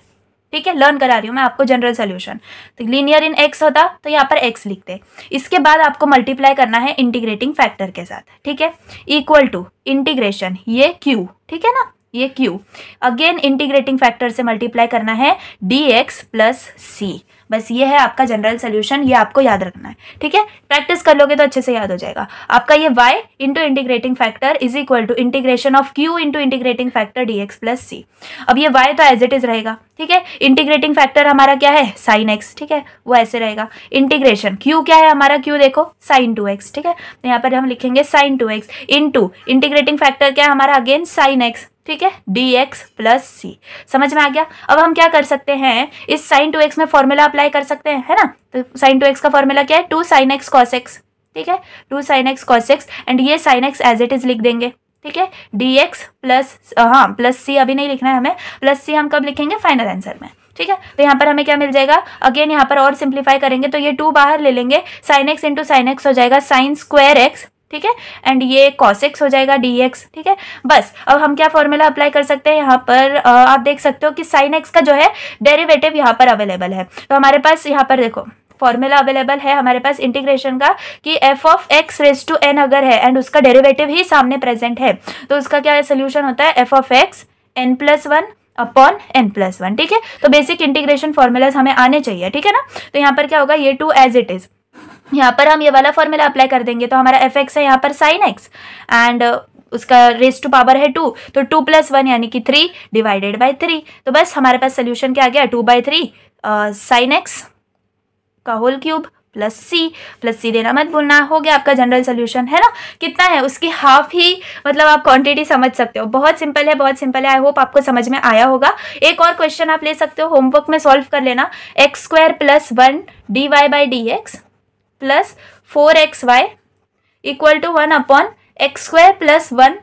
ठीक है लर्न करा रही हूँ मैं आपको जनरल सोल्यूशन तो लीनियर इन एक्स होता तो यहाँ पर एक्स लिखते इसके बाद आपको मल्टीप्लाई करना है इंटीग्रेटिंग फैक्टर के साथ ठीक है इक्वल टू इंटीग्रेशन ये क्यू ठीक है ना ये क्यू अगेन इंटीग्रेटिंग फैक्टर से मल्टीप्लाई करना है डी एक्स प्लस सी बस ये है आपका जनरल सोल्यूशन ये आपको याद रखना है ठीक है प्रैक्टिस कर लोगे तो अच्छे से याद हो जाएगा आपका ये y into integrating factor is equal to integration of Q into integrating factor d x plus C अब ये वाई तो एज इट इज रहेगा ठीक है इंटीग्रेटिंग फैक्टर हमारा क्या है साइन एक्स ठीक है वो ऐसे रहेगा इंटीग्रेशन क्यू क्या है हमारा क्यू देखो साइन टू एक्स ठीक है तो यहाँ पर हम लिखेंगे sin two x into integrating factor क्या है हमारा अगेन साइन एक्स ठीक है डी एक्स प्लस सी समझ में आ गया अब हम क्या कर सकते हैं इस साइन टू एक्स में फॉर्मूला अप्लाई कर सकते हैं है ना तो साइन टू एक्स का फॉर्मूला क्या है two sin x cos x ठीक है two sin x cos x and ये sign x as it is लिख देंगे ठीक है डी एक्स प्लस हाँ प्लस सी अभी नहीं लिखना है हमें प्लस सी हम कब लिखेंगे फाइनल आंसर में ठीक है तो यहाँ पर हमें क्या मिल जाएगा अगेन यहाँ पर और सिंप्लीफाई करेंगे तो ये टू बाहर ले लेंगे sin x into sin x हो जाएगा साइन स्क्वायर एक्स ठीक है एंड ये कॉसिक्स हो जाएगा डी एक्स ठीक है बस अब हम क्या फॉर्मूला अप्लाई कर सकते हैं यहाँ पर आप देख सकते हो कि साइन एक्स का जो है डेरिवेटिव यहाँ पर अवेलेबल है तो हमारे पास यहाँ पर देखो फॉर्मूला अवेलेबल है हमारे पास इंटीग्रेशन का कि f of x raise to n अगर है एंड उसका डेरिवेटिव ही सामने प्रेजेंट है तो उसका क्या सोल्यूशन होता है f of x n plus one upon n plus one ठीक है तो बेसिक इंटीग्रेशन फॉर्मूलाज हमें आने चाहिए ठीक है ना तो यहाँ पर क्या होगा ये टू एज इट इज़ यहाँ पर हम ये वाला फॉर्मूला अप्लाई कर देंगे तो हमारा एफ एक्स है यहाँ पर साइन एक्स एंड उसका रेस टू पावर है टू तो टू प्लस वन यानी कि थ्री डिवाइडेड बाई थ्री तो बस हमारे पास सोल्यूशन क्या आ गया two by three sine x का whole cube plus C plus C देना मत भूलना हो गया आपका जनरल सोल्यूशन है ना कितना है उसकी हाफ ही मतलब आप क्वांटिटी समझ सकते हो बहुत सिंपल है बहुत सिंपल है आई होप आपको समझ में आया होगा एक और क्वेश्चन आप ले सकते हो होमवर्क में सॉल्व कर लेना x square plus one d Y by D x plus four x y equal to one upon x square plus one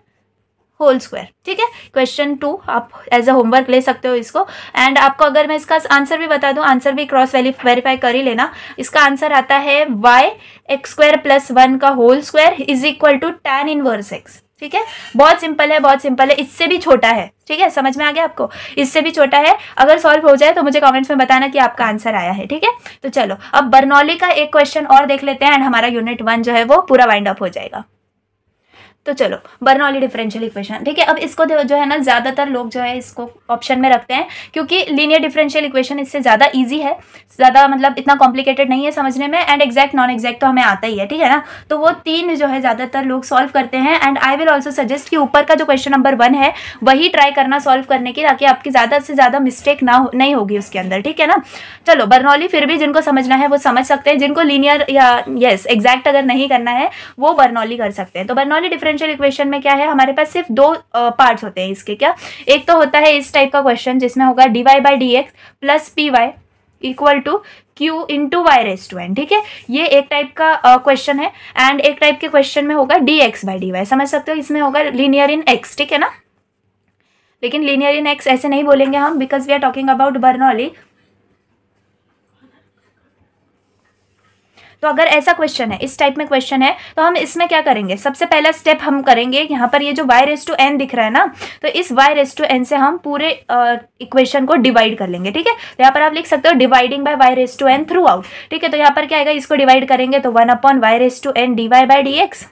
whole square ठीक है क्वेश्चन टू आप एज अ होमवर्क ले सकते हो इसको एंड आपको अगर मैं इसका आंसर भी बता दूं आंसर भी क्रॉस वैली वेरीफाई कर ही लेना इसका आंसर आता है y x square plus one का whole square is equal to tan inverse x ठीक है बहुत सिंपल है बहुत सिंपल है इससे भी छोटा है ठीक है समझ में आ गया आपको इससे भी छोटा है अगर सॉल्व हो जाए तो मुझे कमेंट्स में बताना कि आपका आंसर आया है ठीक है तो चलो अब बर्नौली का एक क्वेश्चन और देख लेते हैं एंड हमारा यूनिट वन जो है वो पूरा वाइंड अप हो जाएगा तो चलो बर्नौली डिफरेंशियल इक्वेशन ठीक है अब इसको जो है ना ज़्यादातर लोग जो है इसको ऑप्शन में रखते हैं क्योंकि लीनियर डिफरेंशियल इक्वेशन इससे ज़्यादा ईजी है ज़्यादा मतलब इतना कॉम्प्लिकेटेड नहीं है समझने में एंड एग्जैक्ट नॉन एग्जैक्ट तो हमें आता ही है ठीक है ना तो वो तीन जो है ज़्यादातर लोग सॉल्व करते हैं and I will also suggest कि ऊपर का जो क्वेश्चन नंबर वन है वही ट्राई करना सॉल्व करने की ताकि आपकी ज़्यादा से ज़्यादा मिस्टेक ना हो नहीं होगी उसके अंदर ठीक है ना चलो बर्नौली फिर भी जिनको समझना है वो समझ सकते हैं जिनको लीनियर या येस एग्जैक्ट अगर नहीं करना है वो बर्नौली कर सकते हैं तो बर्नौली डिफरेंस डिफरेंशियल इक्वेशन में क्या है हमारे पास सिर्फ दो पार्ट्स होते हैं इसके क्या एक तो होता है इस टाइप का क्वेश्चन जिसमें होगा d Y by D x plus P y equal to Q into y raise to n ठीक है ये एक टाइप का क्वेश्चन uh, है एंड एक टाइप के क्वेश्चन में होगा d x by d y समझ सकते हो इसमें होगा लीनियर इन एक्स ठीक है ना लेकिन लीनियर इन एक्स ऐसे नहीं बोलेंगे हम because we are talking about Bernoulli तो अगर ऐसा क्वेश्चन है इस टाइप में क्वेश्चन है तो हम इसमें क्या करेंगे सबसे पहला स्टेप हम करेंगे यहाँ पर ये जो वाई रेस टू एन दिख रहा है ना तो इस वाई रेस टू एन से हम पूरे इक्वेशन को डिवाइड कर लेंगे ठीक है तो यहाँ पर आप लिख सकते हो dividing by y raise to n throughout ठीक है तो यहाँ पर क्या आएगा इसको डिवाइड करेंगे तो one upon y raise to n D Y by D x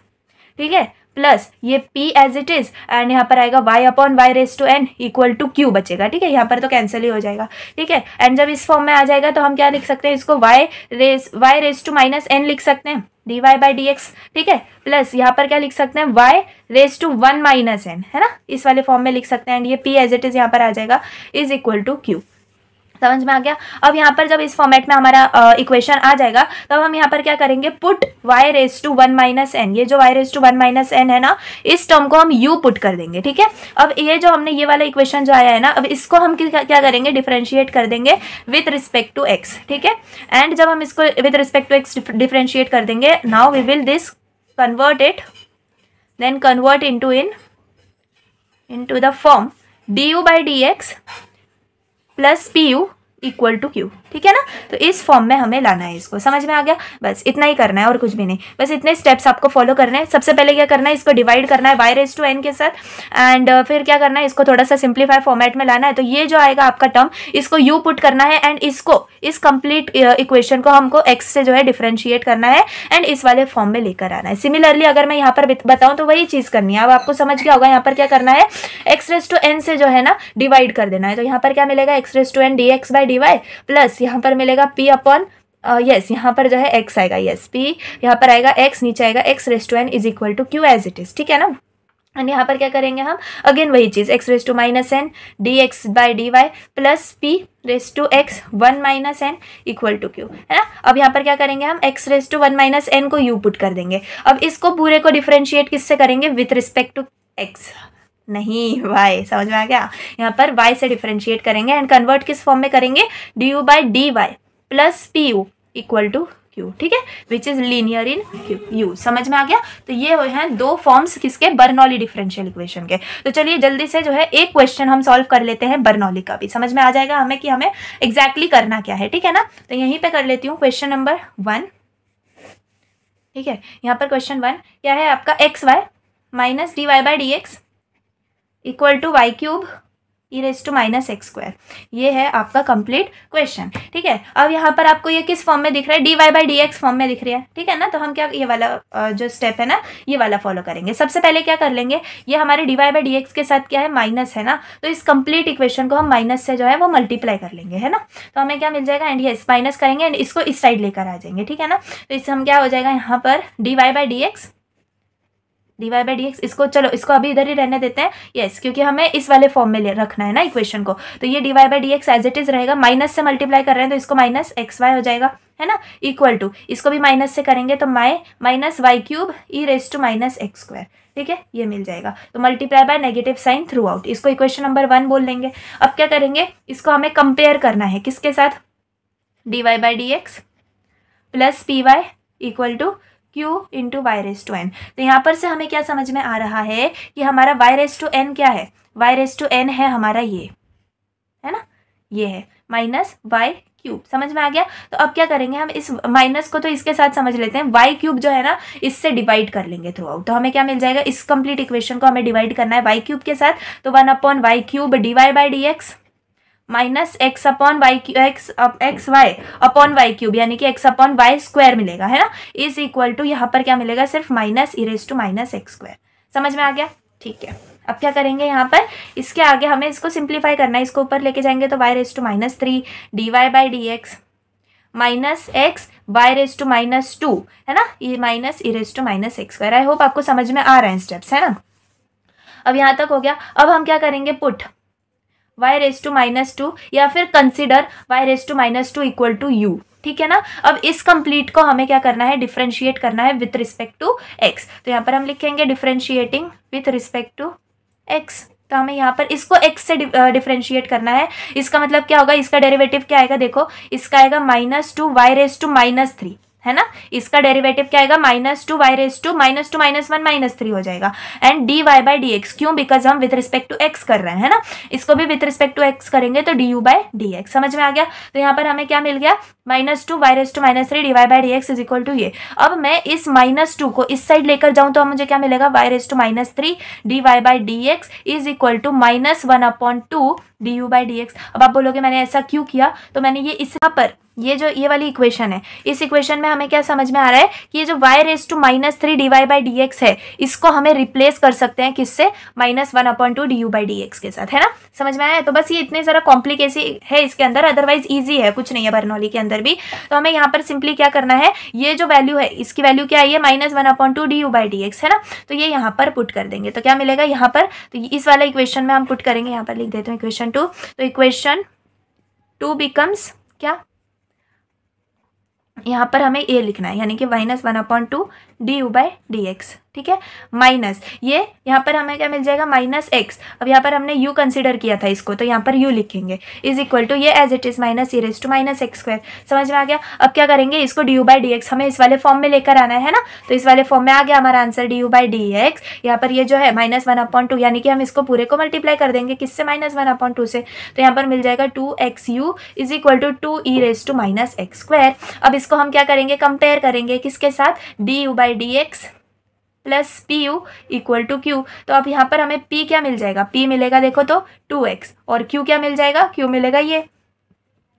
ठीक है प्लस ये p as it is and यहाँ पर आएगा y upon y raise to n equal to Q बचेगा ठीक है यहाँ पर तो कैंसिल ही हो जाएगा ठीक है एंड जब इस फॉर्म में आ जाएगा तो हम क्या लिख सकते हैं इसको y raise y raise to minus n लिख सकते हैं d Y by D x ठीक है प्लस यहाँ पर क्या लिख सकते हैं y raise to one minus n है ना इस वाले फॉर्म में लिख सकते हैं एंड ये p एज इट इज यहाँ पर आ जाएगा इज इक्वल टू क्यू समझ में आ गया अब यहाँ पर जब इस फॉर्मेट में हमारा इक्वेशन आ जाएगा तब हम यहाँ पर क्या करेंगे put y raise to one minus n ये जो y raise to one minus n है ना इस टर्म को हम u पुट कर देंगे ठीक है अब ये जो हमने ये वाला इक्वेशन जो आया है ना अब इसको हम क्या करेंगे डिफ्रेंशिएट कर देंगे विथ रिस्पेक्ट टू एक्स ठीक है एंड जब हम इसको with respect to x differentiate कर देंगे now we will this convert it then into in into the form d u by D x plus pu equal to q. ठीक है ना तो इस फॉर्म में हमें लाना है इसको समझ में आ गया बस इतना ही करना है और कुछ भी नहीं बस इतने स्टेप्स आपको फॉलो करने हैं सबसे पहले क्या करना है इसको डिवाइड करना है वाई रेस टू एन के साथ एंड uh, फिर क्या करना है इसको थोड़ा सा सिंप्लीफाई फॉर्मेट में लाना है तो ये जो आएगा आपका टर्म इसको यू पुट करना है एंड इसको इस कंप्लीट इक्वेशन uh, को हमको एक्स से जो है डिफ्रेंशिएट करना है एंड इस वाले फॉर्म में लेकर आना है सिमिलरली अगर मैं यहाँ पर बताऊँ तो वही चीज़ करनी है अब आपको समझ गया होगा यहाँ पर क्या करना है एक्स रेस टू एन से जो है ना डिवाइड कर देना है तो यहाँ पर क्या मिलेगा x raise to n d x by d y plus यहाँ पर मिलेगा पी अपॉन यस यहाँ पर जो है एक्स आएगा यस पी यहाँ पर आएगा एक्स नीचे आएगा x raise to n is equal to Q as it is ठीक है ना एंड यहाँ पर क्या करेंगे हम अगेन वही चीज़ x raise to minus n d x by d y plus p raise to x one minus n equal to q है ना अब यहाँ पर क्या करेंगे हम x raise to one minus n को यू पुट कर देंगे अब इसको पूरे को डिफ्रेंशिएट किससे करेंगे विथ रिस्पेक्ट टू एक्स नहीं वाई समझ में आ गया यहाँ पर वाई से डिफ्रेंशिएट करेंगे एंड कन्वर्ट किस फॉर्म में करेंगे d u by d y plus p u equal to Q ठीक है which is linear in q u समझ में आ गया तो ये हैं दो फॉर्म्स किसके बर्नौली डिफरेंशियल इक्वेशन के तो चलिए जल्दी से जो है एक क्वेश्चन हम सॉल्व कर लेते हैं बर्नौली का भी समझ में आ जाएगा हमें कि हमें एग्जैक्टली exactly करना क्या है ठीक है ना तो यहीं पे कर लेती हूँ क्वेश्चन नंबर वन ठीक है यहाँ पर क्वेश्चन वन क्या है आपका x Y minus d Y by D x equal to y cube e raise to minus x square ये है आपका कंप्लीट क्वेश्चन ठीक है अब यहाँ पर आपको ये किस फॉर्म में दिख रहा है d Y by D x form में दिख रही है ठीक है ना तो हम क्या ये वाला जो स्टेप है ना ये वाला फॉलो करेंगे सबसे पहले क्या कर लेंगे ये हमारे d Y by D x के साथ क्या है माइनस है ना तो इस कंप्लीट इक्वेशन को हम माइनस से जो है वो मल्टीप्लाई कर लेंगे है ना तो हमें क्या मिल जाएगा एंड ये माइनस करेंगे एंड इसको इस साइड लेकर आ जाएंगे ठीक है ना तो इससे हम क्या हो जाएगा यहाँ पर D Y by D x D Y by D x इसको चलो इसको अभी इधर ही रहने देते हैं येस क्योंकि हमें इस वाले फॉर्म में ले रखना है ना इक्वेशन को तो ये d Y by D x as it is रहेगा माइनस से मल्टीप्लाई कर रहे हैं तो इसको माइनस एक्स वाई हो जाएगा है ना इक्वल टू इसको भी माइनस से करेंगे तो माई minus y cube e raise to minus x square ठीक है ये मिल जाएगा तो multiply by negative sign throughout इसको इक्वेशन नंबर वन बोल लेंगे अब क्या करेंगे इसको हमें कंपेयर करना है किसके साथ d Y by D x plus P y equal to q into y raise to n तो यहाँ पर से हमें क्या समझ में आ रहा है कि हमारा वाई रेस टू एन क्या है वाई रेस टू एन है हमारा ये है ना ये है माइनस वाई क्यूब समझ में आ गया तो अब क्या करेंगे हम इस माइनस को तो इसके साथ समझ लेते हैं वाई क्यूब जो है ना इससे डिवाइड कर लेंगे थ्रू आउट तो हमें क्या मिल जाएगा इस कंप्लीट इक्वेशन को हमें डिवाइड करना है वाई क्यूब के साथ तो one upon y cube d Y by D x minus x upon y x x y upon y cube यानी कि एक्स अपॉन वाई स्क्वायर मिलेगा है ना इज इक्वल टू यहाँ पर क्या मिलेगा सिर्फ minus e raise to minus x square समझ में आ गया ठीक है अब क्या करेंगे यहाँ पर इसके आगे हमें इसको सिंप्लीफाई करना है इसको ऊपर लेके जाएंगे तो y raise to minus three d Y by D x minus x y raise to minus two है ना ये minus e raise to minus x square I hope आपको समझ में आ रहा है स्टेप्स है ना अब यहाँ तक हो गया अब हम क्या करेंगे put y raise to minus two या फिर consider y raise to minus two equal to u ठीक है ना अब इस कंप्लीट को हमें क्या करना है डिफ्रेंशिएट करना है विथ रिस्पेक्ट टू एक्स तो यहाँ पर हम लिखेंगे differentiating with respect to x तो हमें यहाँ पर इसको एक्स से डिफ्रेंशिएट करना है इसका मतलब क्या होगा इसका डेरिवेटिव क्या आएगा देखो इसका आएगा minus two y raise to minus three है ना इसका डेरिवेटिव क्या आएगा minus two y raise to minus two minus one minus three हो जाएगा and d Y by D x क्यों बिकॉज हम विथ रिस्पेक्ट टू एक्स कर रहे हैं है ना इसको भी विथ रिस्पेक्ट टू एक्स करेंगे तो d u by D x समझ में आ गया तो यहाँ पर हमें क्या मिल गया minus two y raise to minus three d Y by D x is equal to ये अब मैं इस माइनस टू को इस साइड लेकर जाऊँ तो मुझे क्या मिलेगा y raise to minus three d Y by D x is equal to minus one upon two d u by D x अब आप बोलोगे मैंने ऐसा क्यों किया तो मैंने ये इस पर ये जो ये वाली इक्वेशन है इस इक्वेशन में हमें क्या समझ में आ रहा है कि ये जो y raise to minus three d Y by D x है इसको हमें रिप्लेस कर सकते हैं किससे minus one upon two d u by के साथ है ना समझ में आया तो बस ये इतने ज़रा कॉम्प्लिकेसी है इसके अंदर अदरवाइज ईजी है कुछ नहीं है बर्नौली के अंदर भी तो हमें यहाँ पर सिंपली क्या करना है ये जो वैल्यू है इसकी वैल्यू क्या आई है minus one upon two d u by D x है ना तो ये यहाँ पर पुट कर देंगे तो क्या मिलेगा यहाँ पर तो इस वाला इक्वेशन में हम पुट करेंगे यहाँ पर लिख देते हैं इक्वेशन टू तो इक्वेशन टू बिकम्स क्या यहाँ पर हमें ए लिखना है यानी कि minus one upon two d u by D x ठीक है माइनस ये यहाँ पर हमें क्या मिल जाएगा माइनस एक्स अब यहाँ पर हमने यू कंसिडर किया था इसको तो यहाँ पर यू लिखेंगे इज इक्वल टू ये as it is minus e raise to minus x square समझ में आ गया अब क्या करेंगे इसको d u by D x हमें इस वाले फॉर्म में लेकर आना है ना तो इस वाले फॉर्म में आ गया हमारा answer d u by D x यहाँ पर ये जो है माइनस वन अपॉइंट टू यानी कि हम इसको पूरे को मल्टीप्लाई कर देंगे किससे माइनस वन अपॉइंट टू से तो यहाँ पर मिल जाएगा two x u is equal to two e raise to minus x square अब इसको हम क्या करेंगे कंपेयर करेंगे किसके साथ d u by by D x plus p u equal to q तो अब यहाँ पर हमें पी क्या मिल जाएगा पी मिलेगा देखो तो टू एक्स और क्यू क्या मिल जाएगा क्यू मिलेगा ये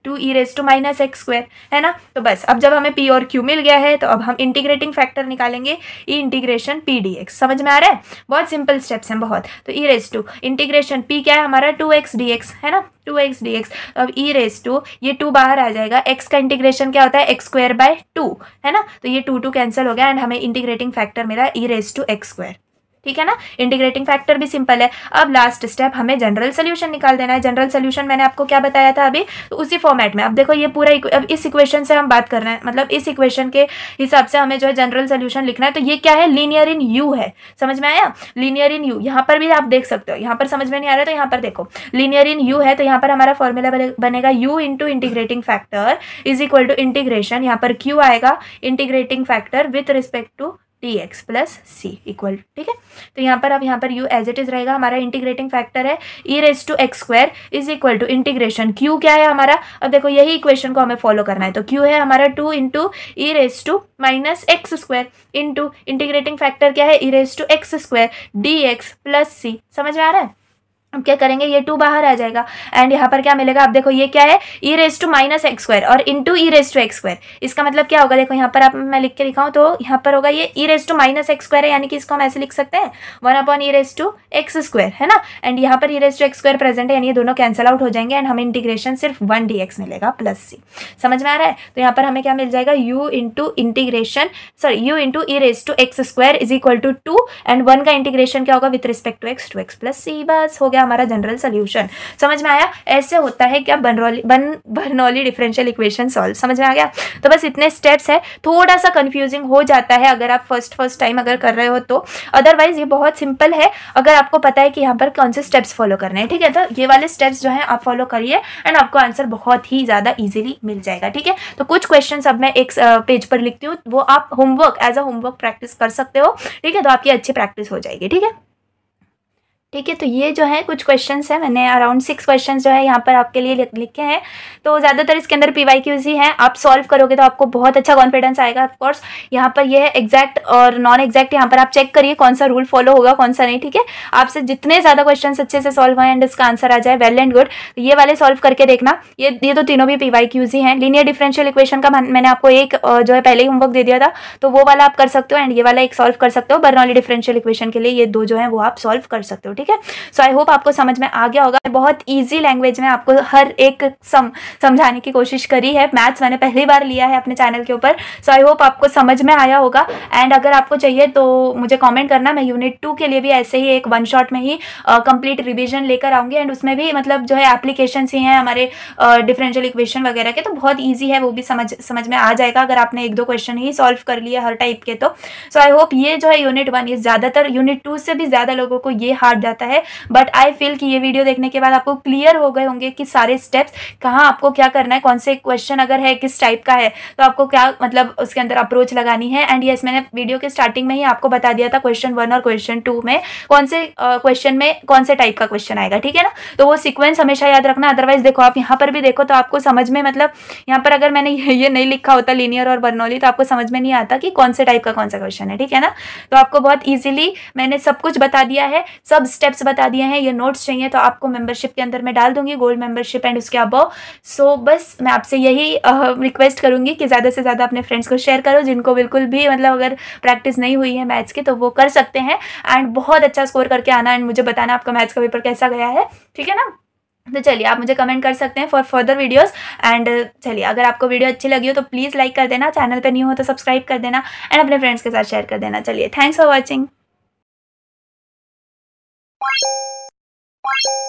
two e raise to minus x square है ना तो बस अब जब हमें पी और क्यू मिल गया है तो अब हम इंटीग्रेटिंग फैक्टर निकालेंगे e integration P d x समझ में आ रहा है बहुत सिंपल स्टेप्स हैं बहुत तो e raise to integration p क्या है हमारा टू एक्स डी एक्स है ना टू एक्स डी एक्स अब ई रेस टू ये टू बाहर आ जाएगा एक्स का इंटीग्रेशन क्या होता है एक्स स्क्वायर बाय टू है ना तो ये टू टू कैंसिल हो गया एंड हमें इंटीग्रेटिंग फैक्टर मिला e raise to x square ठीक है ना इंटीग्रेटिंग फैक्टर भी सिंपल है अब लास्ट स्टेप हमें जनरल सोल्यूशन निकाल देना है जनरल सोल्यूशन मैंने आपको क्या बताया था अभी तो उसी फॉर्मेट में अब देखो ये पूरा अब इस इक्वेशन से हम बात कर रहे हैं मतलब इस इक्वेशन के हिसाब से हमें जो है जनरल सोल्यूशन लिखना है तो ये क्या है लीनियर इन यू है समझ में आया लीनियर इन यू यहाँ पर भी आप देख सकते हो यहाँ पर समझ में नहीं आ रहा तो यहाँ पर देखो लीनियर इन यू है तो यहाँ पर हमारा फॉर्मूला बनेगा u into integrating factor is equal to integration यहाँ पर क्यू आएगा integrating factor with respect to t x plus c equal ठीक है तो यहाँ पर अब यहाँ पर यू एज इट इज़ रहेगा हमारा इंटीग्रेटिंग फैक्टर है e raise to x square is equal to integration q क्या है हमारा अब देखो यही इक्वेशन को हमें फॉलो करना है तो क्यू है हमारा two into e raise to minus x square into integrating factor क्या है e raise to x square D x plus c समझ में आ रहा है अब क्या करेंगे ये टू बाहर आ जाएगा एंड यहाँ पर क्या मिलेगा आप देखो ये क्या है e raise to minus x square और into e raise to x square इसका मतलब क्या होगा देखो यहाँ पर आप मैं लिख के दिखाऊँ तो यहाँ पर होगा ये e raise to minus x square है यानी कि इसको हम ऐसे लिख सकते हैं one upon e raise to x square है ना एंड यहाँ पर e raise to x square present है यानी ये दोनों कैंसिल आउट हो जाएंगे एंड हमें इंटीग्रेशन सिर्फ वन डी एक्स मिलेगा प्लस सी समझ में आ रहा है तो यहाँ पर हमें क्या मिल जाएगा u into integration sorry u into e raise to x square is equal to two and one का इंटीग्रेशन क्या होगा with respect to x two x plus c बस हो गया हमारा जनरल सोल्यूशन समझ में आया ऐसे होता है क्या बनरौली बन भरनौली डिफरेंशियल इक्वेशन सॉल्व समझ में आ गया तो बस इतने स्टेप्स है थोड़ा सा कंफ्यूजिंग हो जाता है अगर आप फर्स्ट फर्स्ट टाइम अगर कर रहे हो तो अदरवाइज ये बहुत सिंपल है अगर आपको पता है कि यहाँ पर कौन से स्टेप्स फॉलो करने हैं ठीक है तो ये वाले स्टेप्स जो है आप फॉलो करिए एंड आपको आंसर बहुत ही ज़्यादा ईजिली मिल जाएगा ठीक है तो कुछ क्वेश्चन अब मैं एक पेज पर लिखती हूँ वो आप homework as a homework practice कर सकते हो ठीक है तो आपकी अच्छी प्रैक्टिस हो जाएगी ठीक है ठीक है तो ये जो है कुछ क्वेश्चन है मैंने अराउंड सिक्स क्वेश्चन जो है यहाँ पर आपके लिए लिखे हैं तो ज़्यादातर इसके अंदर पी वाई क्यूज ही है आप सॉल्व करोगे तो आपको बहुत अच्छा कॉन्फिडेंस आएगा ऑफकोर्स यहाँ पर यह है एग्जैक्ट और नॉन एग्जैक्ट यहाँ पर आप चेक करिए कौन सा रूल फॉलो होगा कौन सा नहीं ठीक है आपसे जितने ज़्यादा क्वेश्चन अच्छे से सॉल्व हैं एंड इसका आंसर आ जाए वेल एंड गुड ये वाले सॉल्व करके देखना ये ये तो तीनों भी पी वाई क्यूज ही हैं लीनियर डिफरेंशियल इक्वेशन का मैंने आपको एक जो है पहले ही होमवर्क दे दिया था तो वो वाला आप कर सकते हो एंड ये वाला एक सॉल्व कर सकते हो बर्नौली डिफरेंशियल इक्वेशन के लिए ये दो जो है वो आप सॉल्व कर सकते हो ठीक ठीक है सो आई होप आपको समझ में आ गया होगा बहुत ईजी लैंग्वेज में आपको हर एक सम समझाने की कोशिश करी है मैथ्स मैंने पहली बार लिया है अपने चैनल के ऊपर सो आई होप आपको समझ में आया होगा एंड अगर आपको चाहिए तो मुझे कॉमेंट करना मैं यूनिट टू के लिए भी ऐसे ही एक वन शॉट में ही कंप्लीट रिविजन लेकर आऊँगी एंड उसमें भी मतलब जो है एप्लीकेशन ही हैं हमारे डिफरेंशियल इक्वेशन वगैरह के तो बहुत ईजी है वो भी समझ समझ में आ जाएगा अगर आपने एक दो क्वेश्चन ही सॉल्व कर लिया हर टाइप के तो सो आई होप ये जो है यूनिट वन ये ज़्यादातर यूनिट टू से भी ज़्यादा लोगों को ये हार्ड रहता है बट आई फील कि ये वीडियो देखने के बाद आपको क्लियर हो गए होंगे कि सारे स्टेप्स कहाँ आपको क्या करना है कौन से क्वेश्चन अगर है किस टाइप का है तो आपको क्या मतलब उसके अंदर अप्रोच लगानी है एंड येस मैंने वीडियो के स्टार्टिंग में ही आपको बता दिया था क्वेश्चन वन और क्वेश्चन टू में कौन से क्वेश्चन uh, में कौन से टाइप का क्वेश्चन आएगा ठीक है ना तो वो सिक्वेंस हमेशा याद रखना अदरवाइज देखो आप यहाँ पर भी देखो तो आपको समझ में मतलब यहाँ पर अगर मैंने ये नहीं लिखा होता लीनियर और बर्नौली तो आपको समझ में नहीं आता कि कौन से टाइप का कौन सा क्वेश्चन है ठीक है ना तो आपको बहुत ईजिली मैंने सब कुछ बता दिया है सब स्टेप स्टेप्स बता दिए हैं ये नोट्स चाहिए तो आपको मेंबरशिप के अंदर मैं डाल दूंगी गोल्ड मेंबरशिप एंड उसके अबव सो बस मैं आपसे यही रिक्वेस्ट करूंगी कि ज़्यादा से ज़्यादा अपने फ्रेंड्स को शेयर करो जिनको बिल्कुल भी मतलब अगर प्रैक्टिस नहीं हुई है मैथ्स की तो वो कर सकते हैं एंड बहुत अच्छा स्कोर करके आना एंड मुझे बताना आपका मैथ्स का पेपर कैसा गया है ठीक है ना तो चलिए आप मुझे कमेंट कर सकते हैं फॉर फर्दर वीडियोस एंड चलिए अगर आपको वीडियो अच्छी लगी हो तो प्लीज़ लाइक कर देना चैनल पर न्यू हो तो सब्सक्राइब कर देना एंड अपने फ्रेंड्स के साथ शेयर कर देना चलिए थैंक्स फॉर वॉचिंग Bye.